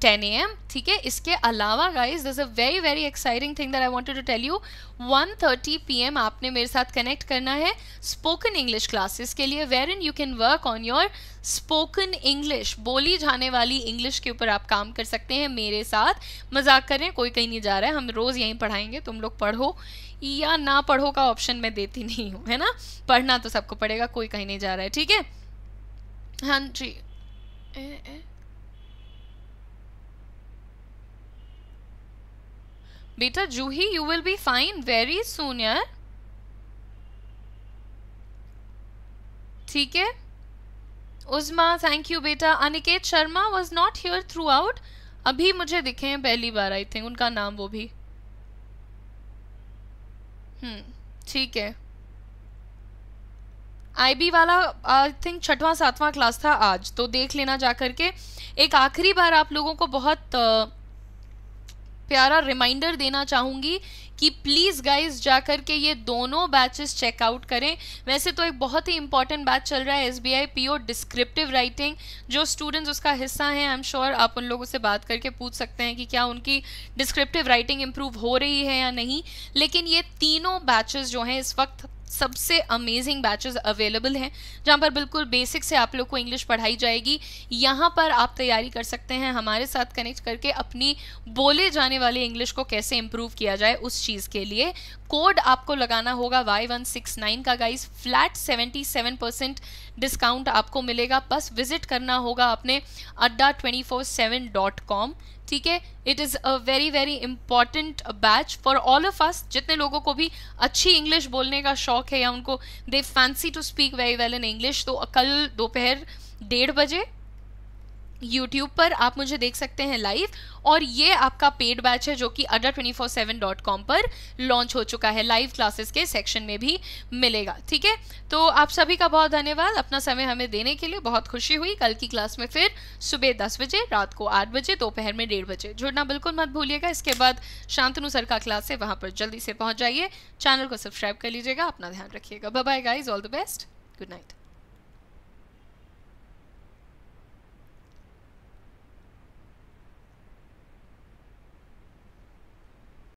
ten A M ठीक है इसके अलावा guys this a very very exciting thing that I want to tell you one thirty P M आपने मेरे साथ कनेक्ट करना है स्पोकन इंग्लिश क्लासेस के लिए wherein you can work on your spoken English बोली जाने वाली इंग्लिश के ऊपर आप काम कर सकते हैं मेरे साथ मजाक करें कोई कहीं नहीं जा रहा है हम रोज़ यहीं पढ़ाएंगे तुम लोग पढ़ो या ना पढ़ो का ऑप्शन मैं देती नहीं हूँ है ना पढ़ना तो सबको पड़ेगा कोई कहीं नहीं जा रहा है ठीक है हाँ जी ए, ए, बेटा Juhi you will be fine very सुन यार ठीक है उजमा थैंक यू बेटा Aniket Sharma was not here throughout अभी मुझे दिखे हैं पहली बार आई थिंक उनका नाम वो भी हम्म, ठीक है आईबी वाला आई थिंक छठवां सातवां क्लास था आज तो देख लेना जा करके एक आखिरी बार आप लोगों को बहुत प्यारा रिमाइंडर देना चाहूँगी कि प्लीज़ गाइज जा कर के ये दोनों बैचेस चेकआउट करें वैसे तो एक बहुत ही इंपॉर्टेंट बैच चल रहा है S B I P O descriptive writing जो स्टूडेंट्स उसका हिस्सा हैं आई एम श्योर आप उन लोगों से बात करके पूछ सकते हैं कि क्या उनकी डिस्क्रिप्टिव राइटिंग इम्प्रूव हो रही है या नहीं लेकिन ये तीनों बैचेज जो हैं इस वक्त सबसे अमेजिंग बैचेस अवेलेबल हैं जहाँ पर बिल्कुल बेसिक से आप लोग को इंग्लिश पढ़ाई जाएगी यहाँ पर आप तैयारी कर सकते हैं हमारे साथ कनेक्ट करके अपनी बोले जाने वाले इंग्लिश को कैसे इम्प्रूव किया जाए उस चीज़ के लिए कोड आपको लगाना होगा वाई वन सिक्स नाइन का guys flat seventy seven percent discount आपको मिलेगा बस विजिट करना होगा अपने Adda twenty four seven dot com ठीक है it is a very very important batch for all of us जितने लोगों को भी अच्छी इंग्लिश बोलने का शौक है या उनको they fancy to speak very well in English तो कल दोपहर डेढ़ बजे यूट्यूब पर आप मुझे देख सकते हैं लाइव और ये आपका पेड बैच है जो कि Adda twenty four seven dot com पर लॉन्च हो चुका है लाइव क्लासेस के सेक्शन में भी मिलेगा ठीक है तो आप सभी का बहुत धन्यवाद अपना समय हमें देने के लिए बहुत खुशी हुई कल की क्लास में फिर सुबह दस बजे रात को आठ बजे दोपहर में डेढ़ बजे जुड़ना बिल्कुल मत भूलिएगा इसके बाद शांतनु सर का क्लास है वहाँ पर जल्दी से पहुँच जाइए चैनल को सब्सक्राइब कर लीजिएगा अपना ध्यान रखिएगा bye guys all the best good night